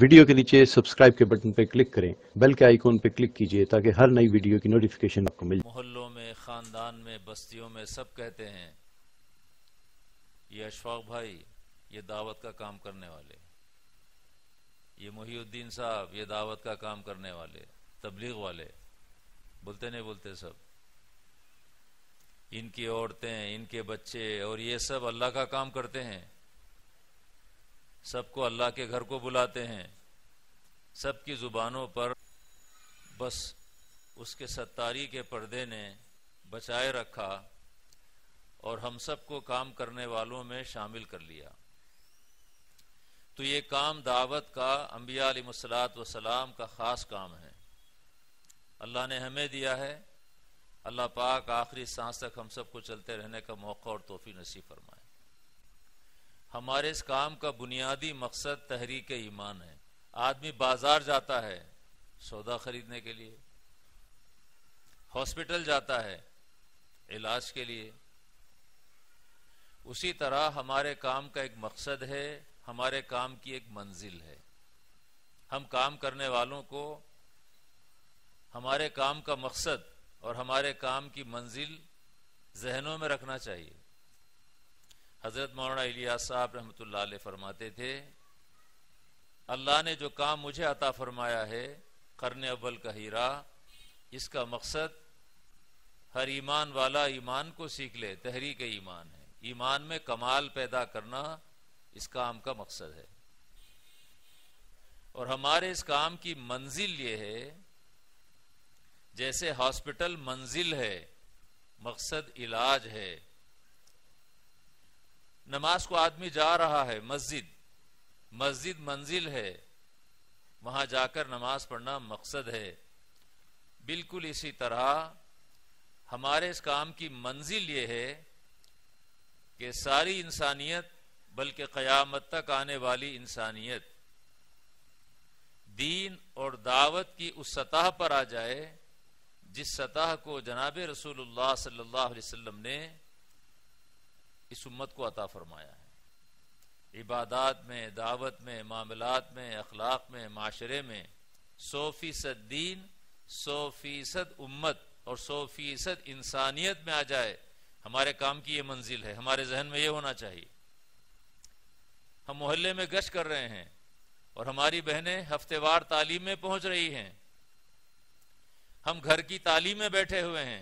Video के नीचे subscribe के बटन पर क्लिक करें बेल के आइकॉन पर क्लिक कीजिए ताकि हर नई वीडियो की नोटिफिकेशन आपको मिले मोहल्लों में खानदान में बस्तियों में सब कहते हैं ये अशफाक भाई ये दावत का काम करने वाले ये मुहिद्दीन साहब ये दावत का काम करने वाले तबलीग वाले बोलते नहीं बोलते सब इनकी औरतें इनके बच्चे और ये सब अल्लाह का काम करते हैं सबको अल्लाह के घर को बुलाते हैं सबकी ज़ुबानों पर बस उसके सत्तारी के पर्दे ने बचाए रखा और हम सबको काम करने वालों में शामिल कर लिया तो ये काम दावत का अम्बिया वसलाम का ख़ास काम है अल्लाह ने हमें दिया है अल्लाह पाक आखिरी सांस तक हम सबको चलते रहने का मौका और तोहफ़ी नसीब फरमाए हमारे इस काम का बुनियादी मकसद तहरीक ईमान है आदमी बाजार जाता है सौदा खरीदने के लिए हॉस्पिटल जाता है इलाज के लिए उसी तरह हमारे काम का एक मकसद है हमारे काम की एक मंजिल है हम काम करने वालों को हमारे काम का मकसद और हमारे काम की मंजिल जहनों में रखना चाहिए हज़रत मौलाना इलिया साहब रहमत फरमाते थे अल्लाह ने जो काम मुझे अता फरमाया है करन अव्वल का हीरा इसका मकसद हर ईमान वाला ईमान को सीख ले तहरीक ईमान है ईमान में कमाल पैदा करना इस काम का मकसद है और हमारे इस काम की मंजिल ये है जैसे हॉस्पिटल मंजिल है मकसद इलाज है नमाज को आदमी जा रहा है मस्जिद मस्जिद मंजिल है वहां जाकर नमाज पढ़ना मकसद है बिल्कुल इसी तरह हमारे इस काम की मंजिल ये है कि सारी इंसानियत बल्कि क़यामत तक आने वाली इंसानियत दीन और दावत की उस सतह पर आ जाए जिस सतह को जनाब रसूलुल्लाह सल्लल्लाहु अलैहि वसल्लम ने इस उम्मत को अता फरमाया है इबादत में दावत में मामलात में अखलाक में माशरे में सौ फीसद दीन सौ फीसद उम्मत और सौ फीसद इंसानियत में आ जाए हमारे काम की ये मंजिल है हमारे जहन में ये होना चाहिए हम मोहल्ले में गश्त कर रहे हैं और हमारी बहनें हफ्तेवार तालीम में पहुंच रही हैं हम घर की तालीम में बैठे हुए हैं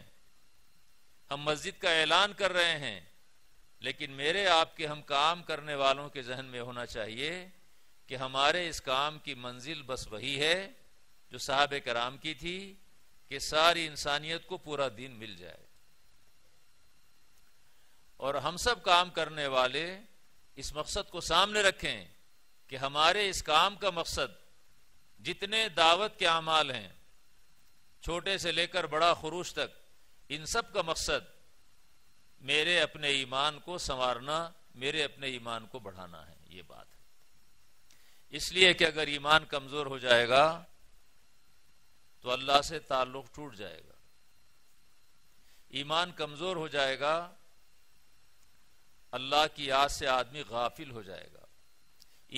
हम मस्जिद का ऐलान कर रहे हैं लेकिन मेरे आपके हम काम करने वालों के जहन में होना चाहिए कि हमारे इस काम की मंजिल बस वही है जो साहब कराम की थी कि सारी इंसानियत को पूरा दिन मिल जाए और हम सब काम करने वाले इस मकसद को सामने रखें कि हमारे इस काम का मकसद जितने दावत के अमाल हैं छोटे से लेकर बड़ा खरूश तक इन सब का मकसद मेरे अपने ईमान को संवारना मेरे अपने ईमान को बढ़ाना है ये बात इसलिए कि अगर ईमान कमजोर हो जाएगा तो अल्लाह से ताल्लुक टूट जाएगा ईमान कमजोर हो जाएगा अल्लाह की याद से आदमी गाफिल हो जाएगा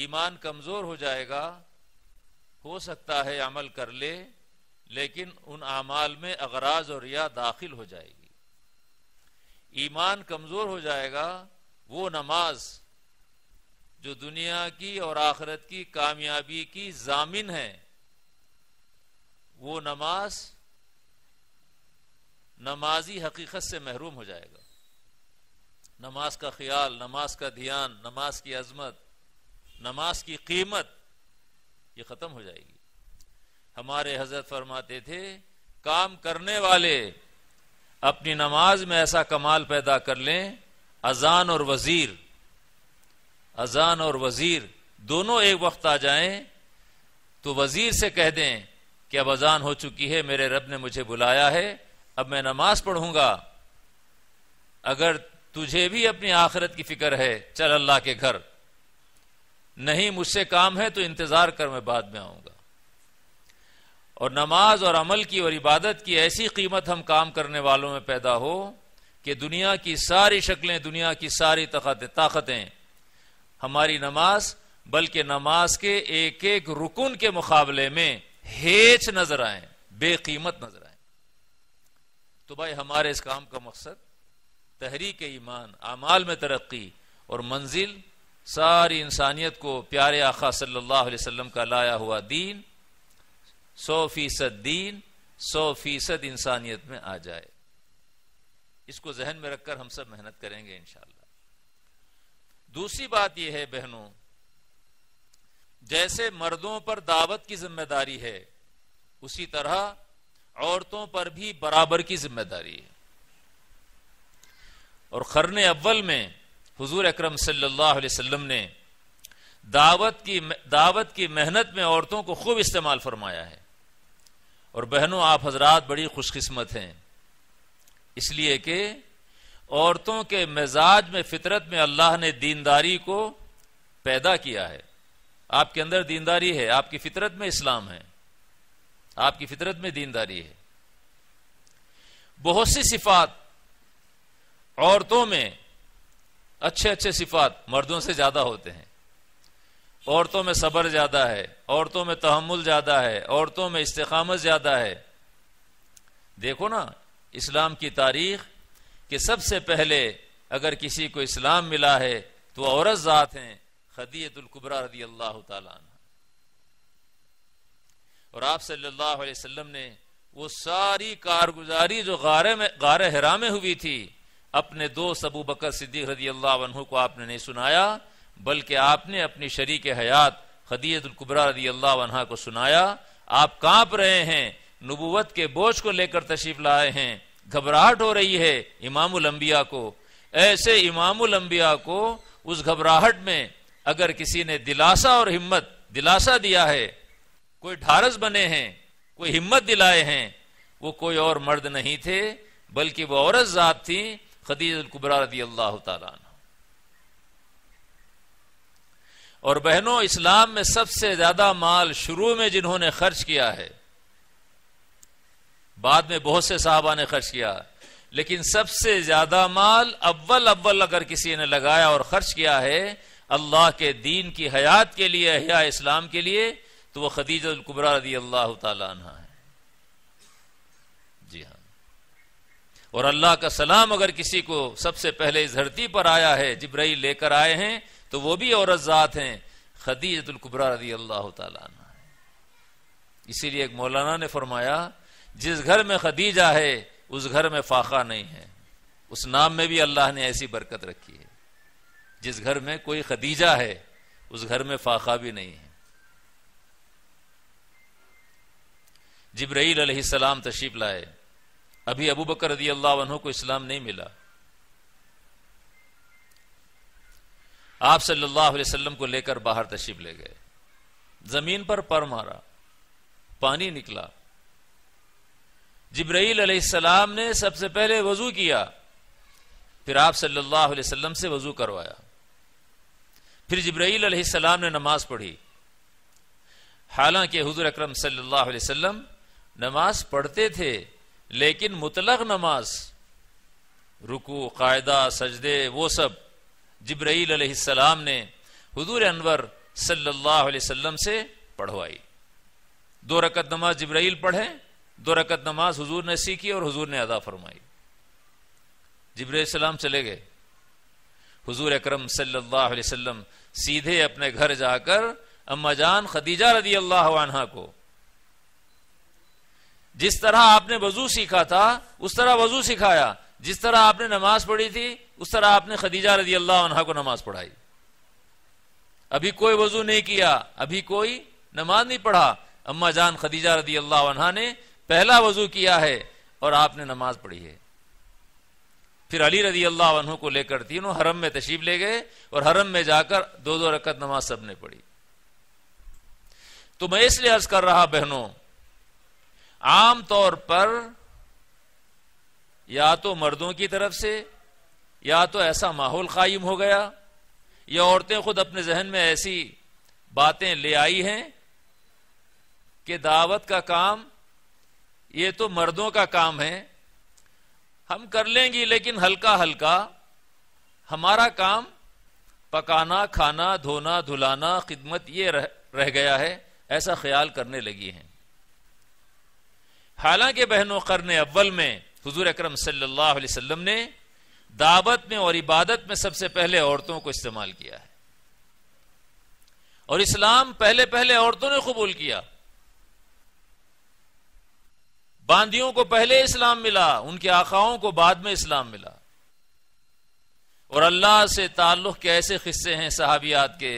ईमान कमजोर हो जाएगा हो सकता है अमल कर ले लेकिन उन अमाल में अगराज और रिया दाखिल हो जाएगी ईमान कमजोर हो जाएगा वो नमाज जो दुनिया की और आखरत की कामयाबी की जामिन है वो नमाज नमाजी हकीकत से महरूम हो जाएगा नमाज का ख्याल नमाज का ध्यान नमाज की अजमत नमाज की कीमत ये ख़त्म हो जाएगी हमारे हजरत फरमाते थे काम करने वाले अपनी नमाज में ऐसा कमाल पैदा कर लें अजान और वजीर अजान और वजीर दोनों एक वक्त आ जाएं तो वजीर से कह दें कि अब अजान हो चुकी है मेरे रब ने मुझे बुलाया है अब मैं नमाज पढ़ूंगा अगर तुझे भी अपनी आखिरत की फिक्र है चल अल्लाह के घर नहीं मुझसे काम है तो इंतजार कर मैं बाद में आऊंगा और नमाज और अमल की और इबादत की ऐसी कीमत हम काम करने वालों में पैदा हो कि दुनिया की सारी शक्लें दुनिया की सारी ताकतें हमारी नमाज बल्कि नमाज के एक एक रुकन के मुकाबले में हेच नजर आए बेकीमत नजर आए तो भाई हमारे इस काम का मकसद तहरीक ईमान अमाल में तरक्की और मंजिल सारी इंसानियत को प्यारे आखा सल्लल्लाहु अलैहि वसल्लम का लाया हुआ दीन सौ फीसद दीन सौ फीसद इंसानियत में आ जाए इसको जहन में रखकर हम सब मेहनत करेंगे इंशाला दूसरी बात यह है बहनों जैसे मर्दों पर दावत की जिम्मेदारी है उसी तरह औरतों पर भी बराबर की जिम्मेदारी है और खरन अव्वल में हुजूर अकरम सल्लल्लाहु अलैहि वसल्लम ने दावत की दावत की मेहनत में औरतों को खूब इस्तेमाल फरमाया है और बहनों आप हजरात बड़ी खुशकिस्मत हैं इसलिए कि औरतों के मिजाज में फितरत में अल्लाह ने दीनदारी को पैदा किया है आपके अंदर दीनदारी है आपकी फितरत में इस्लाम है आपकी फितरत में दीनदारी है बहुत सी सिफात औरतों में अच्छे अच्छे सिफात मर्दों से ज्यादा होते हैं औरतों में सब्र ज़्यादा है औरतों में तहमुल ज़्यादा है औरतों में इस्तकामत ज़्यादा है देखो ना इस्लाम की तारीख कि सबसे पहले अगर किसी को इस्लाम मिला है तो औरत ज़ात हैं खदीतुल्कुबरा रदी अल्लाह और आप सल्लल्लाहु अलैहि वसल्लम ने वो सारी कारगुजारी जो गारे में गारे हरा में हुई थी अपने दो सबू बकर सिद्दीक रदी अल्लाह को आपने नहीं सुनाया बल्कि आपने अपनी शरीक हयात खदीतुल्कुबरा रदी अल्लाह वनहा को सुनाया आप कांप रहे हैं नबूवत के बोझ को लेकर तशरीफ लाए हैं घबराहट हो रही है इमामुल अंबिया को ऐसे इमामुल अंबिया को उस घबराहट में अगर किसी ने दिलासा और हिम्मत दिलासा दिया है कोई ढारस बने हैं कोई हिम्मत दिलाए हैं वो कोई और मर्द नहीं थे बल्कि वो औरत जात थी खदीजतुल्कुबरा रदी अल्लाह तला और बहनों इस्लाम में सबसे ज्यादा माल शुरू में जिन्होंने खर्च किया है बाद में बहुत से साहबा ने खर्च किया लेकिन सबसे ज्यादा माल अव्वल अव्वल अगर किसी ने लगाया और खर्च किया है अल्लाह के दीन की हयात के लिए हया इस्लाम के लिए तो वह खदीजुलकुबरा रदी अल्लाह तहा है जी हाँ और अल्लाह का सलाम अगर किसी को सबसे पहले इस धरती पर आया है जिब्रही लेकर आए हैं तो वो भी औरत ज़ात हैं खदीजतुल्कुबरा रदी अल्लाह तला इसीलिए एक मौलाना ने फरमाया जिस घर में खदीजा है उस घर में फाखा नहीं है उस नाम में भी अल्लाह ने ऐसी बरकत रखी है जिस घर में कोई खदीजा है उस घर में फाखा भी नहीं है जिब्राईल सलाम तशीफ लाए अभी अबू बकर रदी अल्लाह को इस्लाम नहीं मिला आप सल्लल्लाहु अलैहि वसल्लम को लेकर बाहर तशीब ले गए जमीन पर पर मारा पानी निकला जिब्राइल अलैहिस्सलाम ने सबसे पहले वजू किया फिर आप सल्लल्लाहु अलैहि वसल्लम से वजू करवाया फिर जिब्राइल अलैहिस्सलाम ने नमाज पढ़ी हालांकि हुजूर अकरम सल्लल्लाहु अलैहि वसल्लम नमाज पढ़ते थे लेकिन मुतलक नमाज रुकू कायदा सजदे वो सब जबरील अलैहिस्सलाम ने हजूर अनवर सल्लल्लाहु अलैहि वसल्लम से पढ़वाई दो रकत नमाज जबरील पढ़े दो रकत नमाज हुजूर ने सीखी और हुजूर ने अदा फरमाई जबरील सलाम चले गए हुजूर अकरम सल्लल्लाहु अलैहि वसल्लम सीधे अपने घर जाकर अम्मा जान खदीजा रदी अल्लाह को जिस तरह आपने वजू सीखा था उस तरह वजू सिखाया जिस तरह आपने नमाज पढ़ी थी उस तरह आपने खदीजा रजी अल्लाह को नमाज पढ़ाई अभी कोई वजू नहीं किया अभी कोई नमाज नहीं पढ़ा अम्मा जान खदीजा रदी अल्लाह ने पहला वजू किया है और आपने नमाज पढ़ी है फिर अली रदी अल्लाह को लेकर तीनों हरम में तशीब ले गए और हरम में जाकर दो दो रकत नमाज सबने पढ़ी तो मैं इसलिए अर्ज कर रहा बहनों आमतौर पर या तो मर्दों की तरफ से या तो ऐसा माहौल कायम हो गया या औरतें खुद अपने जहन में ऐसी बातें ले आई हैं कि दावत का काम ये तो मर्दों का काम है हम कर लेंगी लेकिन हल्का हल्का हमारा काम पकाना खाना धोना धुलाना खिदमत ये रह, रह गया है ऐसा ख्याल करने लगी हैं हालांकि बहनों करने अव्वल में हजूर अक्रम सल्लाम ने दावत में और इबादत में सबसे पहले औरतों को इस्तेमाल किया है और इस्लाम पहले पहले औरतों ने कबूल किया बांदियों को पहले इस्लाम मिला उनके आखाओं को बाद में इस्लाम मिला और अल्लाह से ताल्लुक के ऐसे किस्से हैं सहाबियात के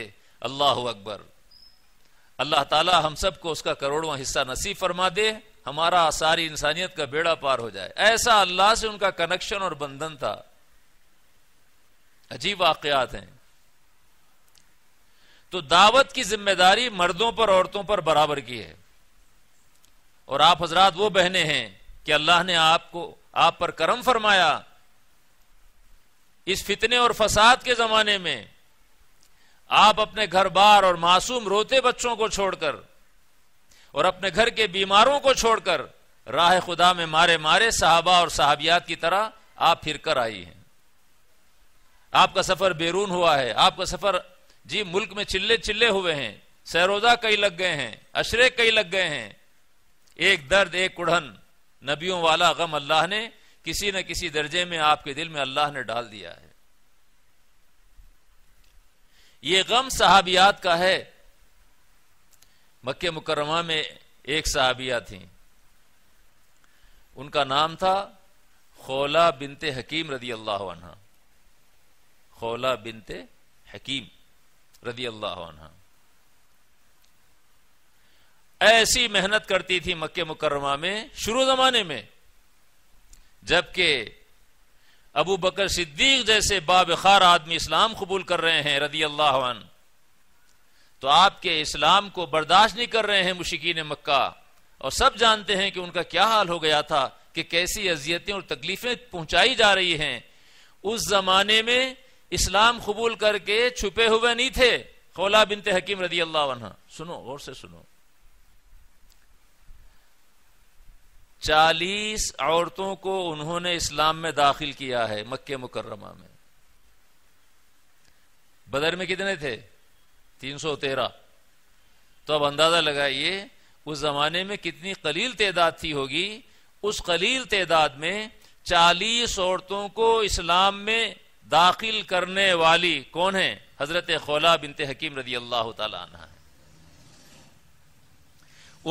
अल्लाह अकबर अल्लाह ताला हम सबको उसका करोड़वा हिस्सा नसीब फरमा दे हमारा सारी इंसानियत का बेड़ा पार हो जाए ऐसा अल्लाह से उनका कनेक्शन और बंधन था अजीब वाकयात हैं तो दावत की जिम्मेदारी मर्दों पर औरतों पर बराबर की है और आप हजरात वो बहने हैं कि अल्लाह ने आपको आप पर करम फरमाया इस फितने और फसाद के जमाने में आप अपने घर बार और मासूम रोते बच्चों को छोड़कर और अपने घर के बीमारों को छोड़कर राह खुदा में मारे मारे साहबा और साहबियात की तरह आप फिर कर आई हैं आपका सफर बेरून हुआ है आपका सफर जी मुल्क में चिल्ले चिल्ले हुए हैं सरोजा कई लग गए हैं अशरे कई लग गए हैं एक दर्द एक उड़न नबियों वाला गम अल्लाह ने किसी न किसी दर्जे में आपके दिल में अल्लाह ने डाल दिया है ये गम सहाबियात का है मक्के मुकरमा में एक साहबिया थी उनका नाम था खौला बिनते हकीम रदी अल्लाह खोला खौला बिनते हकीम रदी अल्लाह ऐसी मेहनत करती थी मक्के मुकरमा में शुरू जमाने में जबकि अबू बकर सिद्दीक जैसे बाबार आदमी इस्लाम कबूल कर रहे हैं रदी अल्लाह तो आपके इस्लाम को बर्दाश्त नहीं कर रहे हैं मुशिकीन मक्का और सब जानते हैं कि उनका क्या हाल हो गया था कि कैसी अजियतें और तकलीफें पहुंचाई जा रही हैं उस जमाने में इस्लाम कबूल करके छुपे हुए नहीं थे खौला बिनते हकीम रदी अल्लाह सुनो और से सुनो चालीस औरतों को उन्होंने इस्लाम में दाखिल किया है मक्के मुकर्रमा में बदर में कितने थे तीन सौ तेरह तो अब अंदाजा लगाइए उस जमाने में कितनी कलील तदाद थी होगी उस कलील तदाद में चालीस औरतों को इस्लाम में दाखिल करने वाली कौन है हजरत खोला बिनते हकीम रदी अल्लाह तला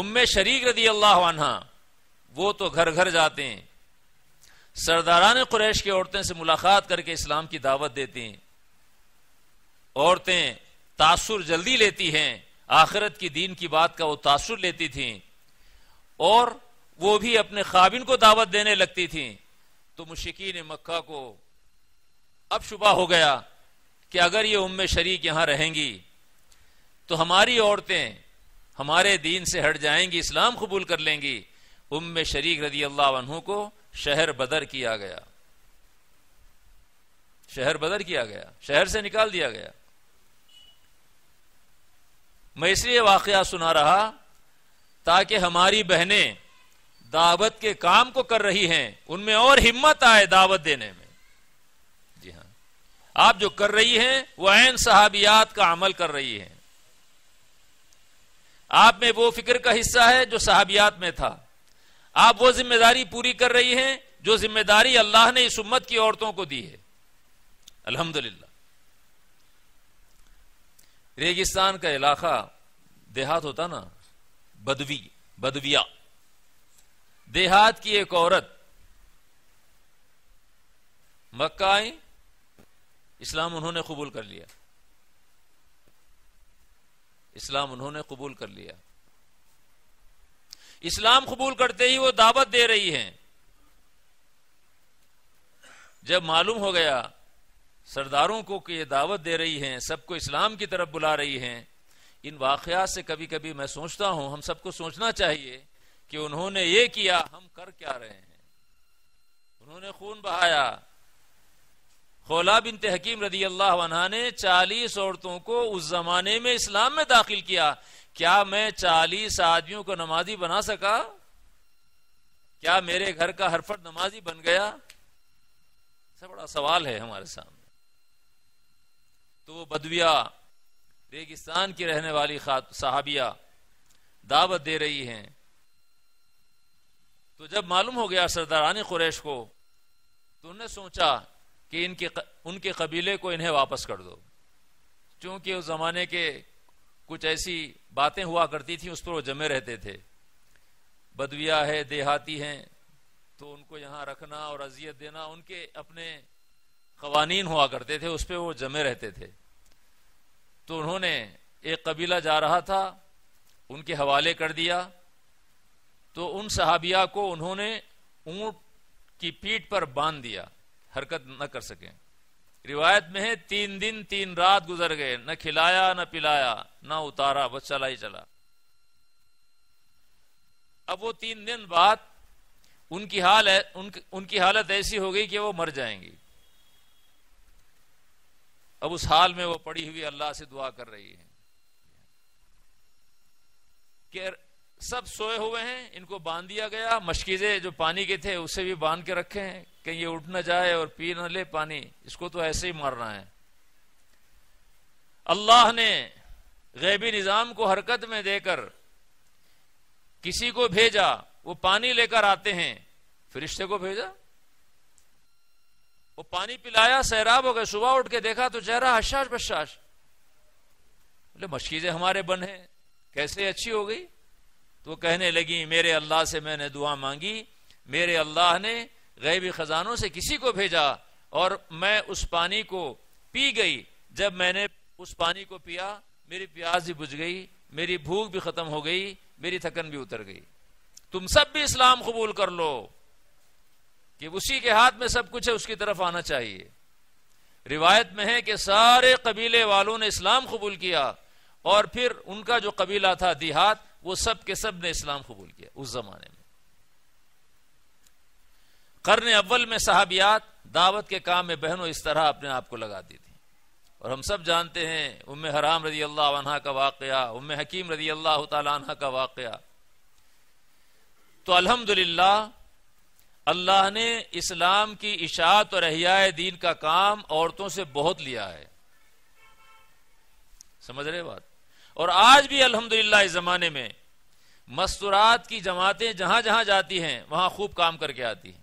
उम्म शरीक रदी अल्लाह आना वो तो घर घर जाते हैं सरदारान कुरैश की औरतें से मुलाकात करके इस्लाम की दावत देती हैं औरतें तासुर जल्दी लेती हैं आखिरत की दीन की बात का वो तासुर लेती थी और वो भी अपने खाबिन को दावत देने लगती थी तो मुशिकीन मक्का को अब शुबा हो गया कि अगर ये उम्म शरीक यहां रहेंगी तो हमारी औरतें हमारे दीन से हट जाएंगी इस्लाम कबूल कर लेंगी उम्म शरीक रजी अल्लाह को शहर बदर किया गया शहर बदर किया गया शहर से निकाल दिया गया मैं इसलिए वाक सुना रहा ताकि हमारी बहनें दावत के काम को कर रही हैं उनमें और हिम्मत आए दावत देने में जी हाँ आप जो कर रही हैं वो ऐन सहाबियात का अमल कर रही हैं आप में वो फिक्र का हिस्सा है जो सहाबियात में था आप वो जिम्मेदारी पूरी कर रही हैं जो जिम्मेदारी अल्लाह ने इस उम्मत की औरतों को दी है अल्हम्दुलिल्लाह रेगिस्तान का इलाका देहात होता ना बदवी बदविया देहात की एक औरत मक्का आई इस्लाम उन्होंने कबूल कर लिया इस्लाम उन्होंने कबूल कर लिया इस्लाम कबूल करते ही वो दावत दे रही हैं जब मालूम हो गया सरदारों को ये दावत दे रही हैं सबको इस्लाम की तरफ बुला रही हैं इन वाकयात से कभी कभी मैं सोचता हूं हम सबको सोचना चाहिए कि उन्होंने ये किया हम कर क्या रहे हैं उन्होंने खून बहाया खोला बिन हकीम रदी अल्लाह ने चालीस औरतों को उस जमाने में इस्लाम में दाखिल किया क्या मैं चालीस आदमियों को नमाजी बना सका क्या मेरे घर का हरफट नमाजी बन गया सब बड़ा सवाल है हमारे सामने तो वो बदविया रेगिस्तान की रहने वाली साहबिया दावत दे रही हैं तो जब मालूम हो गया सरदारानी कुरैश को तो उन्होंने सोचा कि इनके उनके कबीले को इन्हें वापस कर दो क्योंकि उस ज़माने के कुछ ऐसी बातें हुआ करती थी उस पर वो जमे रहते थे बदविया है देहाती हैं तो उनको यहाँ रखना और अजियत देना उनके अपने कवानीन हुआ करते थे उस पर वो जमे रहते थे तो उन्होंने एक कबीला जा रहा था उनके हवाले कर दिया तो उन सहाबिया को उन्होंने ऊंट की पीठ पर बांध दिया हरकत न कर सके रिवायत में है तीन दिन तीन रात गुजर गए न खिलाया न पिलाया न उतारा बस चला ही चला अब वो तीन दिन बाद उनकी हाल है उनक, उनकी हालत ऐसी हो गई कि वो मर जाएंगी अब उस हाल में वो पड़ी हुई अल्लाह से दुआ कर रही है कि सब सोए हुए हैं इनको बांध दिया गया मशकीजे जो पानी के थे उसे भी बांध के रखे हैं कि ये उठ ना जाए और पी ना ले पानी इसको तो ऐसे ही मारना है अल्लाह ने गैबी निज़ाम को हरकत में देकर किसी को भेजा वो पानी लेकर आते हैं फिर रिश्ते को भेजा वो पानी पिलाया सैराब हो गए सुबह उठ के देखा तो चेहरा हशाश बशाश बोले मशकीज़ें हमारे बन है कैसे अच्छी हो गई तो कहने लगी मेरे अल्लाह से मैंने दुआ मांगी मेरे अल्लाह ने गैबी ख़जानों से किसी को भेजा और मैं उस पानी को पी गई जब मैंने उस पानी को पिया मेरी प्यास भी बुझ गई मेरी भूख भी ख़त्म हो गई मेरी थकन भी उतर गई तुम सब भी इस्लाम कबूल कर लो कि उसी के हाथ में सब कुछ है उसकी तरफ आना चाहिए रिवायत में है कि सारे कबीले वालों ने इस्लाम कबूल किया और फिर उनका जो कबीला था देहात वो सब के सब ने इस्लाम कबूल किया उस जमाने में कर्न अव्वल में साहबियात दावत के काम में बहनों इस तरह अपने आप को लगा दी थी और हम सब जानते हैं उम हराम रजी अल्लाह का वाक़ उम हकीम रजी अल्लाह तला का वाक़ तो अल्हम्दुलिल्लाह अल्लाह ने इस्लाम की इशात और अहियाए दीन का काम औरतों से बहुत लिया है समझ रहे बात और आज भी अल्हम्दुलिल्लाह इस जमाने में मस्तूरात की जमातें जहां जहां जाती हैं वहां खूब काम करके आती हैं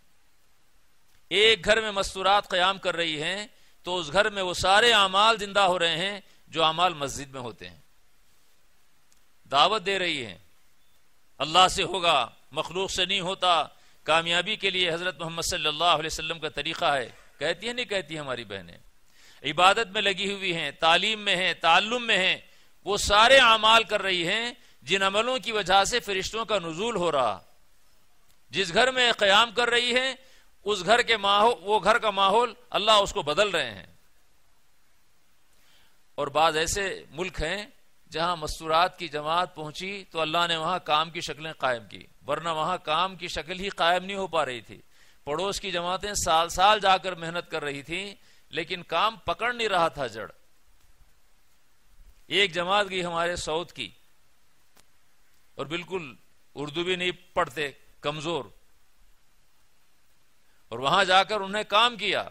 एक घर में मस्तूरात क्याम कर रही हैं तो उस घर में वो सारे अमाल जिंदा हो रहे हैं जो अमाल मस्जिद में होते हैं दावत दे रही है अल्लाह से होगा मखलूक से नहीं होता कामयाबी के लिए हज़रत मोहम्मद सल्लल्लाहु अलैहि वसल्लम का तरीक़ा है कहती है नहीं कहती है हमारी बहनें इबादत में लगी हुई हैं तालीम में हैं ताल्लुम में हैं वो सारे अमाल कर रही हैं जिन अमलों की वजह से फरिश्तों का नजूल हो रहा जिस घर में क्याम कर रही है उस घर के माहौल वो घर का माहौल अल्लाह उसको बदल रहे हैं और बाद ऐसे मुल्क हैं जहां मस्तूरात की जमात पहुंची तो अल्लाह ने वहां काम की शक्लें कायम की वरना वहां काम की शक्ल ही कायम नहीं हो पा रही थी पड़ोस की जमातें साल साल जाकर मेहनत कर रही थी लेकिन काम पकड़ नहीं रहा था जड़ एक जमात गई हमारे साउथ की और बिल्कुल उर्दू भी नहीं पढ़ते कमजोर और वहां जाकर उन्हें काम किया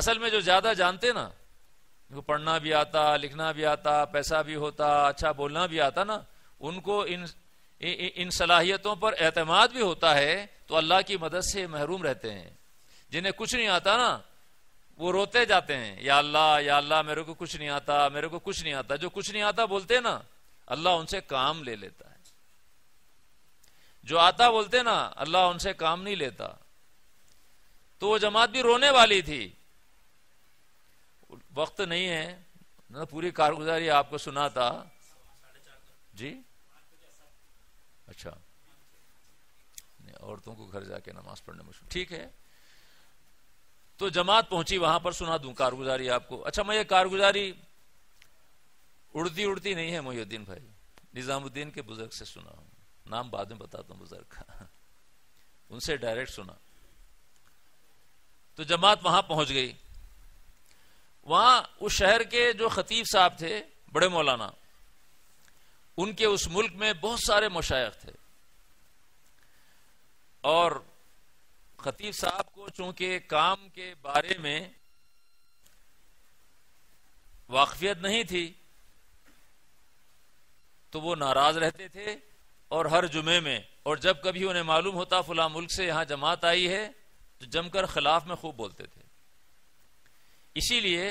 असल में जो ज्यादा जानते ना उनको पढ़ना भी आता लिखना भी आता पैसा भी होता अच्छा बोलना भी आता ना उनको इन इन सलाहियतों पर एतमाद भी होता है तो अल्लाह की मदद से महरूम रहते हैं जिन्हें कुछ नहीं आता ना वो रोते जाते हैं या अल्लाह या अल्लाह मेरे को कुछ नहीं आता मेरे को कुछ नहीं आता जो कुछ नहीं आता बोलते ना अल्लाह उनसे काम ले लेता है जो आता बोलते ना अल्लाह उनसे काम नहीं लेता तो वो जमात भी रोने वाली थी वक्त नहीं है ना पूरी कारगुजारी आपको सुना था जी अच्छा औरतों को घर जाके नमाज पढ़ने में ठीक है तो जमात पहुंची वहां पर सुना दू कारगुजारी आपको अच्छा मैं ये कारगुजारी उड़ती उड़ती नहीं है मोहुद्दीन भाई निजामुद्दीन के बुजुर्ग से सुना हूं नाम बाद में बताता हूं बुजुर्ग का उनसे डायरेक्ट सुना तो जमात वहां पहुंच गई वहां उस शहर के जो खतीब साहब थे बड़े मौलाना उनके उस मुल्क में बहुत सारे मुशायक थे और खतीब साहब को चूंकि काम के बारे में वाकफियत नहीं थी तो वो नाराज रहते थे और हर जुमे में और जब कभी उन्हें मालूम होता फुला मुल्क से यहां जमात आई है तो जमकर खिलाफ में खूब बोलते थे इसीलिए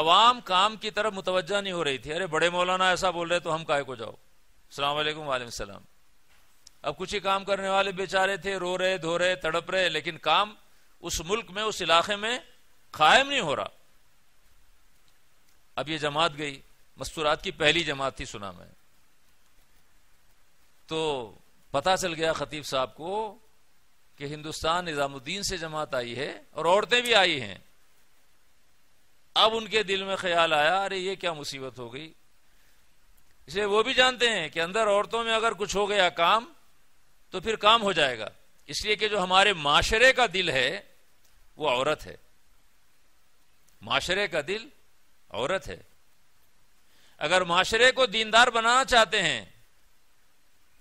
अवाम काम की तरफ मुतवजा नहीं हो रही थी अरे बड़े मौलाना ऐसा बोल रहे तो हम काहे को जाओ सलामकुम वाले सलाम अब कुछ ही काम करने वाले बेचारे थे रो रहे धो रहे तड़प रहे लेकिन काम उस मुल्क में उस इलाके में कायम नहीं हो रहा अब ये जमात गई मस्तूरात की पहली जमात थी सुना मैं तो पता चल गया खतीब साहब को कि हिंदुस्तान निजामुद्दीन से जमात आई है और औरतें भी आई हैं अब उनके दिल में ख्याल आया अरे ये क्या मुसीबत हो गई इसे वो भी जानते हैं कि अंदर औरतों में अगर कुछ हो गया काम तो फिर काम हो जाएगा इसलिए कि जो हमारे माशरे का दिल है वो औरत है माशरे का दिल औरत है अगर माशरे को दीनदार बनाना चाहते हैं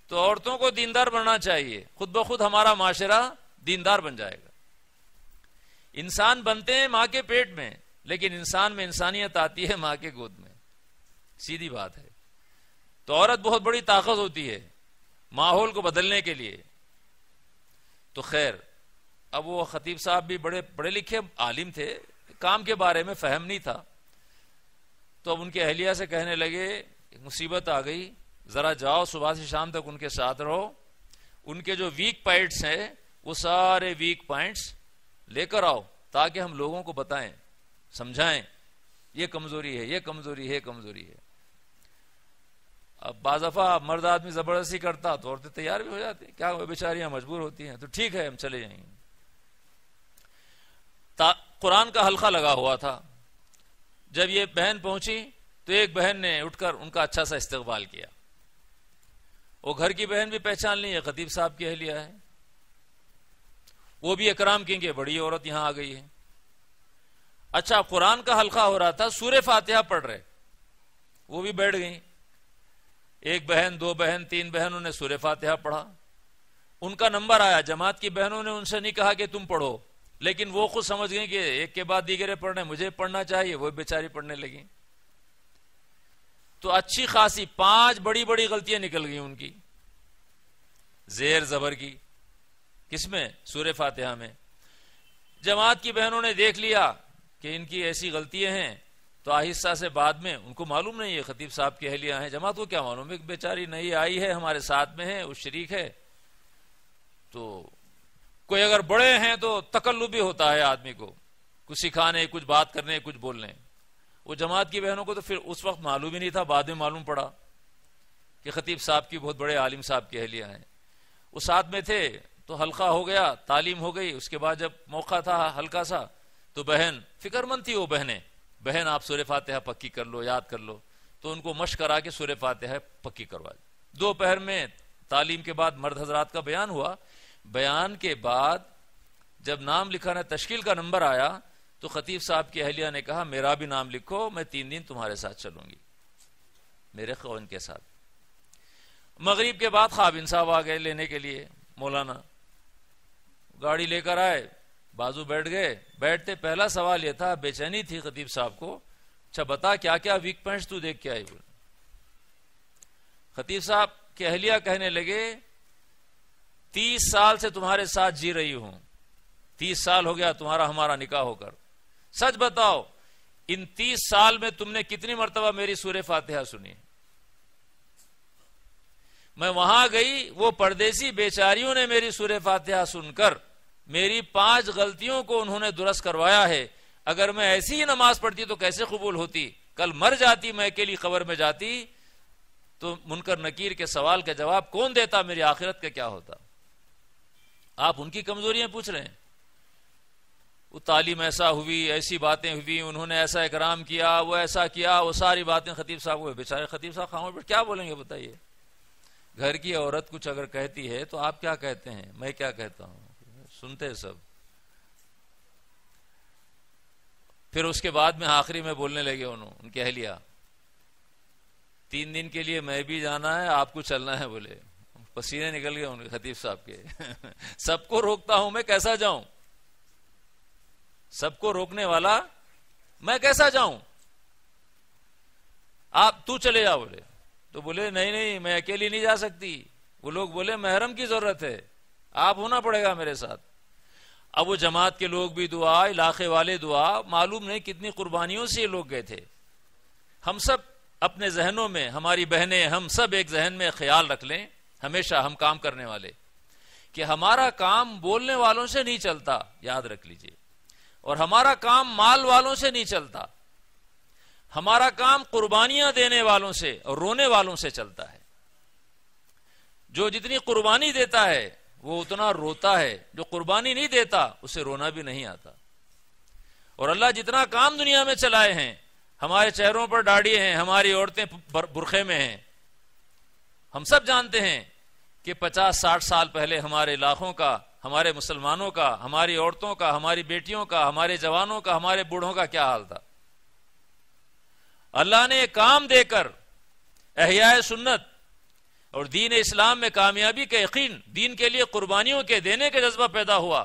तो औरतों को दीनदार बनना चाहिए खुद ब खुद हमारा माशरा दीनदार बन जाएगा इंसान बनते हैं मां के पेट में लेकिन इंसान में इंसानियत आती है मां के गोद में सीधी बात है तो औरत बहुत बड़ी ताकत होती है माहौल को बदलने के लिए तो खैर अब वो खतीब साहब भी बड़े पढ़े लिखे आलिम थे काम के बारे में फहम नहीं था तो अब उनके अहलिया से कहने लगे मुसीबत आ गई ज़रा जाओ सुबह से शाम तक उनके साथ रहो उनके जो वीक पॉइंट्स हैं वो सारे वीक पॉइंट्स लेकर आओ ताकि हम लोगों को बताएं समझाएं ये कमजोरी है ये कमजोरी है कमजोरी है अब बाजफा मर्द आदमी जबरदस्ती करता तो औरतें तैयार भी हो जाती क्या बेचारियां मजबूर होती हैं तो ठीक है हम चले जाएंगे कुरान का हल्का लगा हुआ था जब ये बहन पहुंची तो एक बहन ने उठकर उनका अच्छा सा इस्तकबाल किया वो घर की बहन भी पहचान ली है खतीब साहब की अहलिया है वो भी इकराम कहेंगे बड़ी औरत यहां आ गई है अच्छा कुरान का हल्का हो रहा था सूर्य फातिहा पढ़ रहे वो भी बैठ गई एक बहन दो बहन तीन बहनों ने सूर्य फातिहा पढ़ा उनका नंबर आया जमात की बहनों ने उनसे नहीं कहा कि तुम पढ़ो लेकिन वो खुद समझ गई कि एक के बाद दीगरे पढ़ने मुझे पढ़ना चाहिए वो बेचारी पढ़ने लगी तो अच्छी खासी पांच बड़ी बड़ी गलतियां निकल गई उनकी जेर जबर की किसमें सूर्य फातिहा में जमात की बहनों ने देख लिया कि इनकी ऐसी गलतियां हैं तो आहिस्ता से बाद में उनको मालूम नहीं है खतीब साहब की अहलियां हैं जमात को क्या मालूम एक बेचारी नई आई है हमारे साथ में है वो शरीक है तो कोई अगर बड़े हैं तो तकल्लु भी होता है आदमी को कुछ सिखाने कुछ बात करने कुछ बोलने वो जमात की बहनों को तो फिर उस वक्त मालूम ही नहीं था बाद में मालूम पड़ा कि खतीब साहब की बहुत बड़े आलिम साहब की अहलियाँ हैं वो साथ में थे तो हल्का हो गया तालीम हो गई उसके बाद जब मौका था हल्का सा तो बहन फिक्रमंद थी वो बहने बहन आप सूर्य फातह पक्की कर लो याद कर लो तो उनको मश करा के सूर्य फातह पक्की करवा दी दोपहर में तालीम के बाद मर्द हजरात का बयान हुआ बयान के बाद जब नाम लिखा ना तश्कील का नंबर आया तो खतीफ साहब की अहलिया ने कहा मेरा भी नाम लिखो मैं तीन दिन तुम्हारे साथ चलूंगी मेरे खौन के साथ मगरब के बाद खाबिन साहब आ गए लेने के लिए मौलाना गाड़ी लेकर आए बाजू बैठ गए बैठते पहला सवाल यह था बेचैनी थी खतीब साहब को अच्छा बता क्या क्या वीक पॉइंट तू देख के आई बोल खतीब साहब के अहलिया कहने लगे तीस साल से तुम्हारे साथ जी रही हूं तीस साल हो गया तुम्हारा हमारा निकाह होकर सच बताओ इन तीस साल में तुमने कितनी मरतबा मेरी सूर्य फातिहा सुनी मैं वहां गई वो परदेसी बेचारियों ने मेरी सूर्य फातिहा सुनकर मेरी पांच गलतियों को उन्होंने दुरुस्त करवाया है अगर मैं ऐसी ही नमाज पढ़ती तो कैसे कबूल होती कल मर जाती मैं अकेली खबर में जाती तो मुनकर नकीर के सवाल का जवाब कौन देता मेरी आखिरत का क्या होता आप उनकी कमजोरियां पूछ रहे हैं वो तालीम ऐसा हुई ऐसी बातें हुई उन्होंने ऐसा इकराम किया वो ऐसा किया वो सारी बातें खतीब साहब को बेचारे खतीब साहब खामोश पर क्या बोलेंगे बताइए घर की औरत कुछ अगर कहती है तो आप क्या कहते हैं मैं क्या कहता हूं सुनते हैं सब फिर उसके बाद में आखिरी में बोलने लगे उन्होंने उनके अहलिया तीन दिन के लिए मैं भी जाना है आपको चलना है बोले पसीने निकल गए उनके खतीफ साहब के सबको रोकता हूं मैं कैसा जाऊं सबको रोकने वाला मैं कैसा जाऊं आप तू चले जाओ बोले तो बोले नहीं नहीं मैं अकेली नहीं जा सकती वो लोग बोले महरम की जरूरत है आप होना पड़ेगा मेरे साथ अब वो जमात के लोग भी दुआ इलाके वाले दुआ मालूम नहीं कितनी कुर्बानियों से ये लोग गए थे हम सब अपने जहनों में हमारी बहनें हम सब एक जहन में ख्याल रख लें हमेशा हम काम करने वाले कि हमारा काम बोलने वालों से नहीं चलता याद रख लीजिए और हमारा काम माल वालों से नहीं चलता हमारा काम कुर्बानियां देने वालों से और रोने वालों से चलता है जो जितनी कुर्बानी देता है वो उतना रोता है जो कुर्बानी नहीं देता उसे रोना भी नहीं आता और अल्लाह जितना काम दुनिया में चलाए हैं हमारे चेहरों पर दाढ़ी हैं हमारी औरतें बुरखे में हैं हम सब जानते हैं कि पचास साठ साल पहले हमारे लाखों का हमारे मुसलमानों का हमारी औरतों का हमारी बेटियों का हमारे जवानों का हमारे बूढ़ों का क्या हाल था अल्लाह ने काम देकर अहिया सुन्नत और दीन इस्लाम में कामयाबी के यकीन दीन के लिए कुर्बानियों के देने का जज्बा पैदा हुआ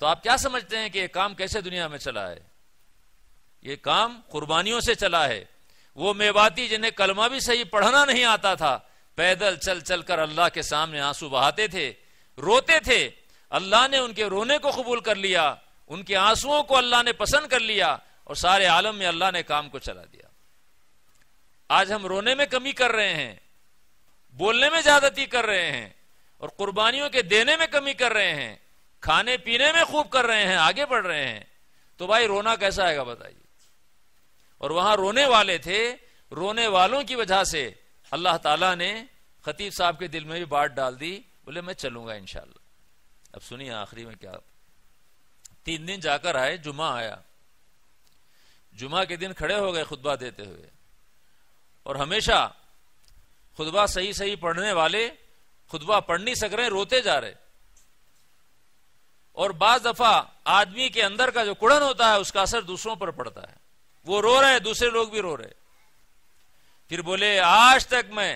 तो आप क्या समझते हैं कि यह काम कैसे दुनिया में चला है ये काम कुर्बानियों से चला है वो मेवाती जिन्हें कलमा भी सही पढ़ना नहीं आता था पैदल चल चल कर अल्लाह के सामने आंसू बहाते थे रोते थे अल्लाह ने उनके रोने को कबूल कर लिया उनके आंसुओं को अल्लाह ने पसंद कर लिया और सारे आलम में अल्लाह ने काम को चला दिया आज हम रोने में कमी कर रहे हैं बोलने में ज्यादती कर रहे हैं और कुर्बानियों के देने में कमी कर रहे हैं खाने पीने में खूब कर रहे हैं आगे बढ़ रहे हैं तो भाई रोना कैसा आएगा बताइए और वहां रोने वाले थे रोने वालों की वजह से अल्लाह ताला ने खतीब साहब के दिल में भी बाट डाल दी बोले मैं चलूंगा इनशाला अब सुनिए आखिरी में क्या तीन दिन जाकर आए जुमा आया जुमा के दिन खड़े हो गए खुतबा देते हुए और हमेशा खुदबा सही सही पढ़ने वाले खुदबा पढ़ नहीं सक रहे रोते जा रहे और बाज दफा आदमी के अंदर का जो कुड़न होता है उसका असर दूसरों पर पड़ता है वो रो रहे हैं दूसरे लोग भी रो रहे फिर बोले आज तक मैं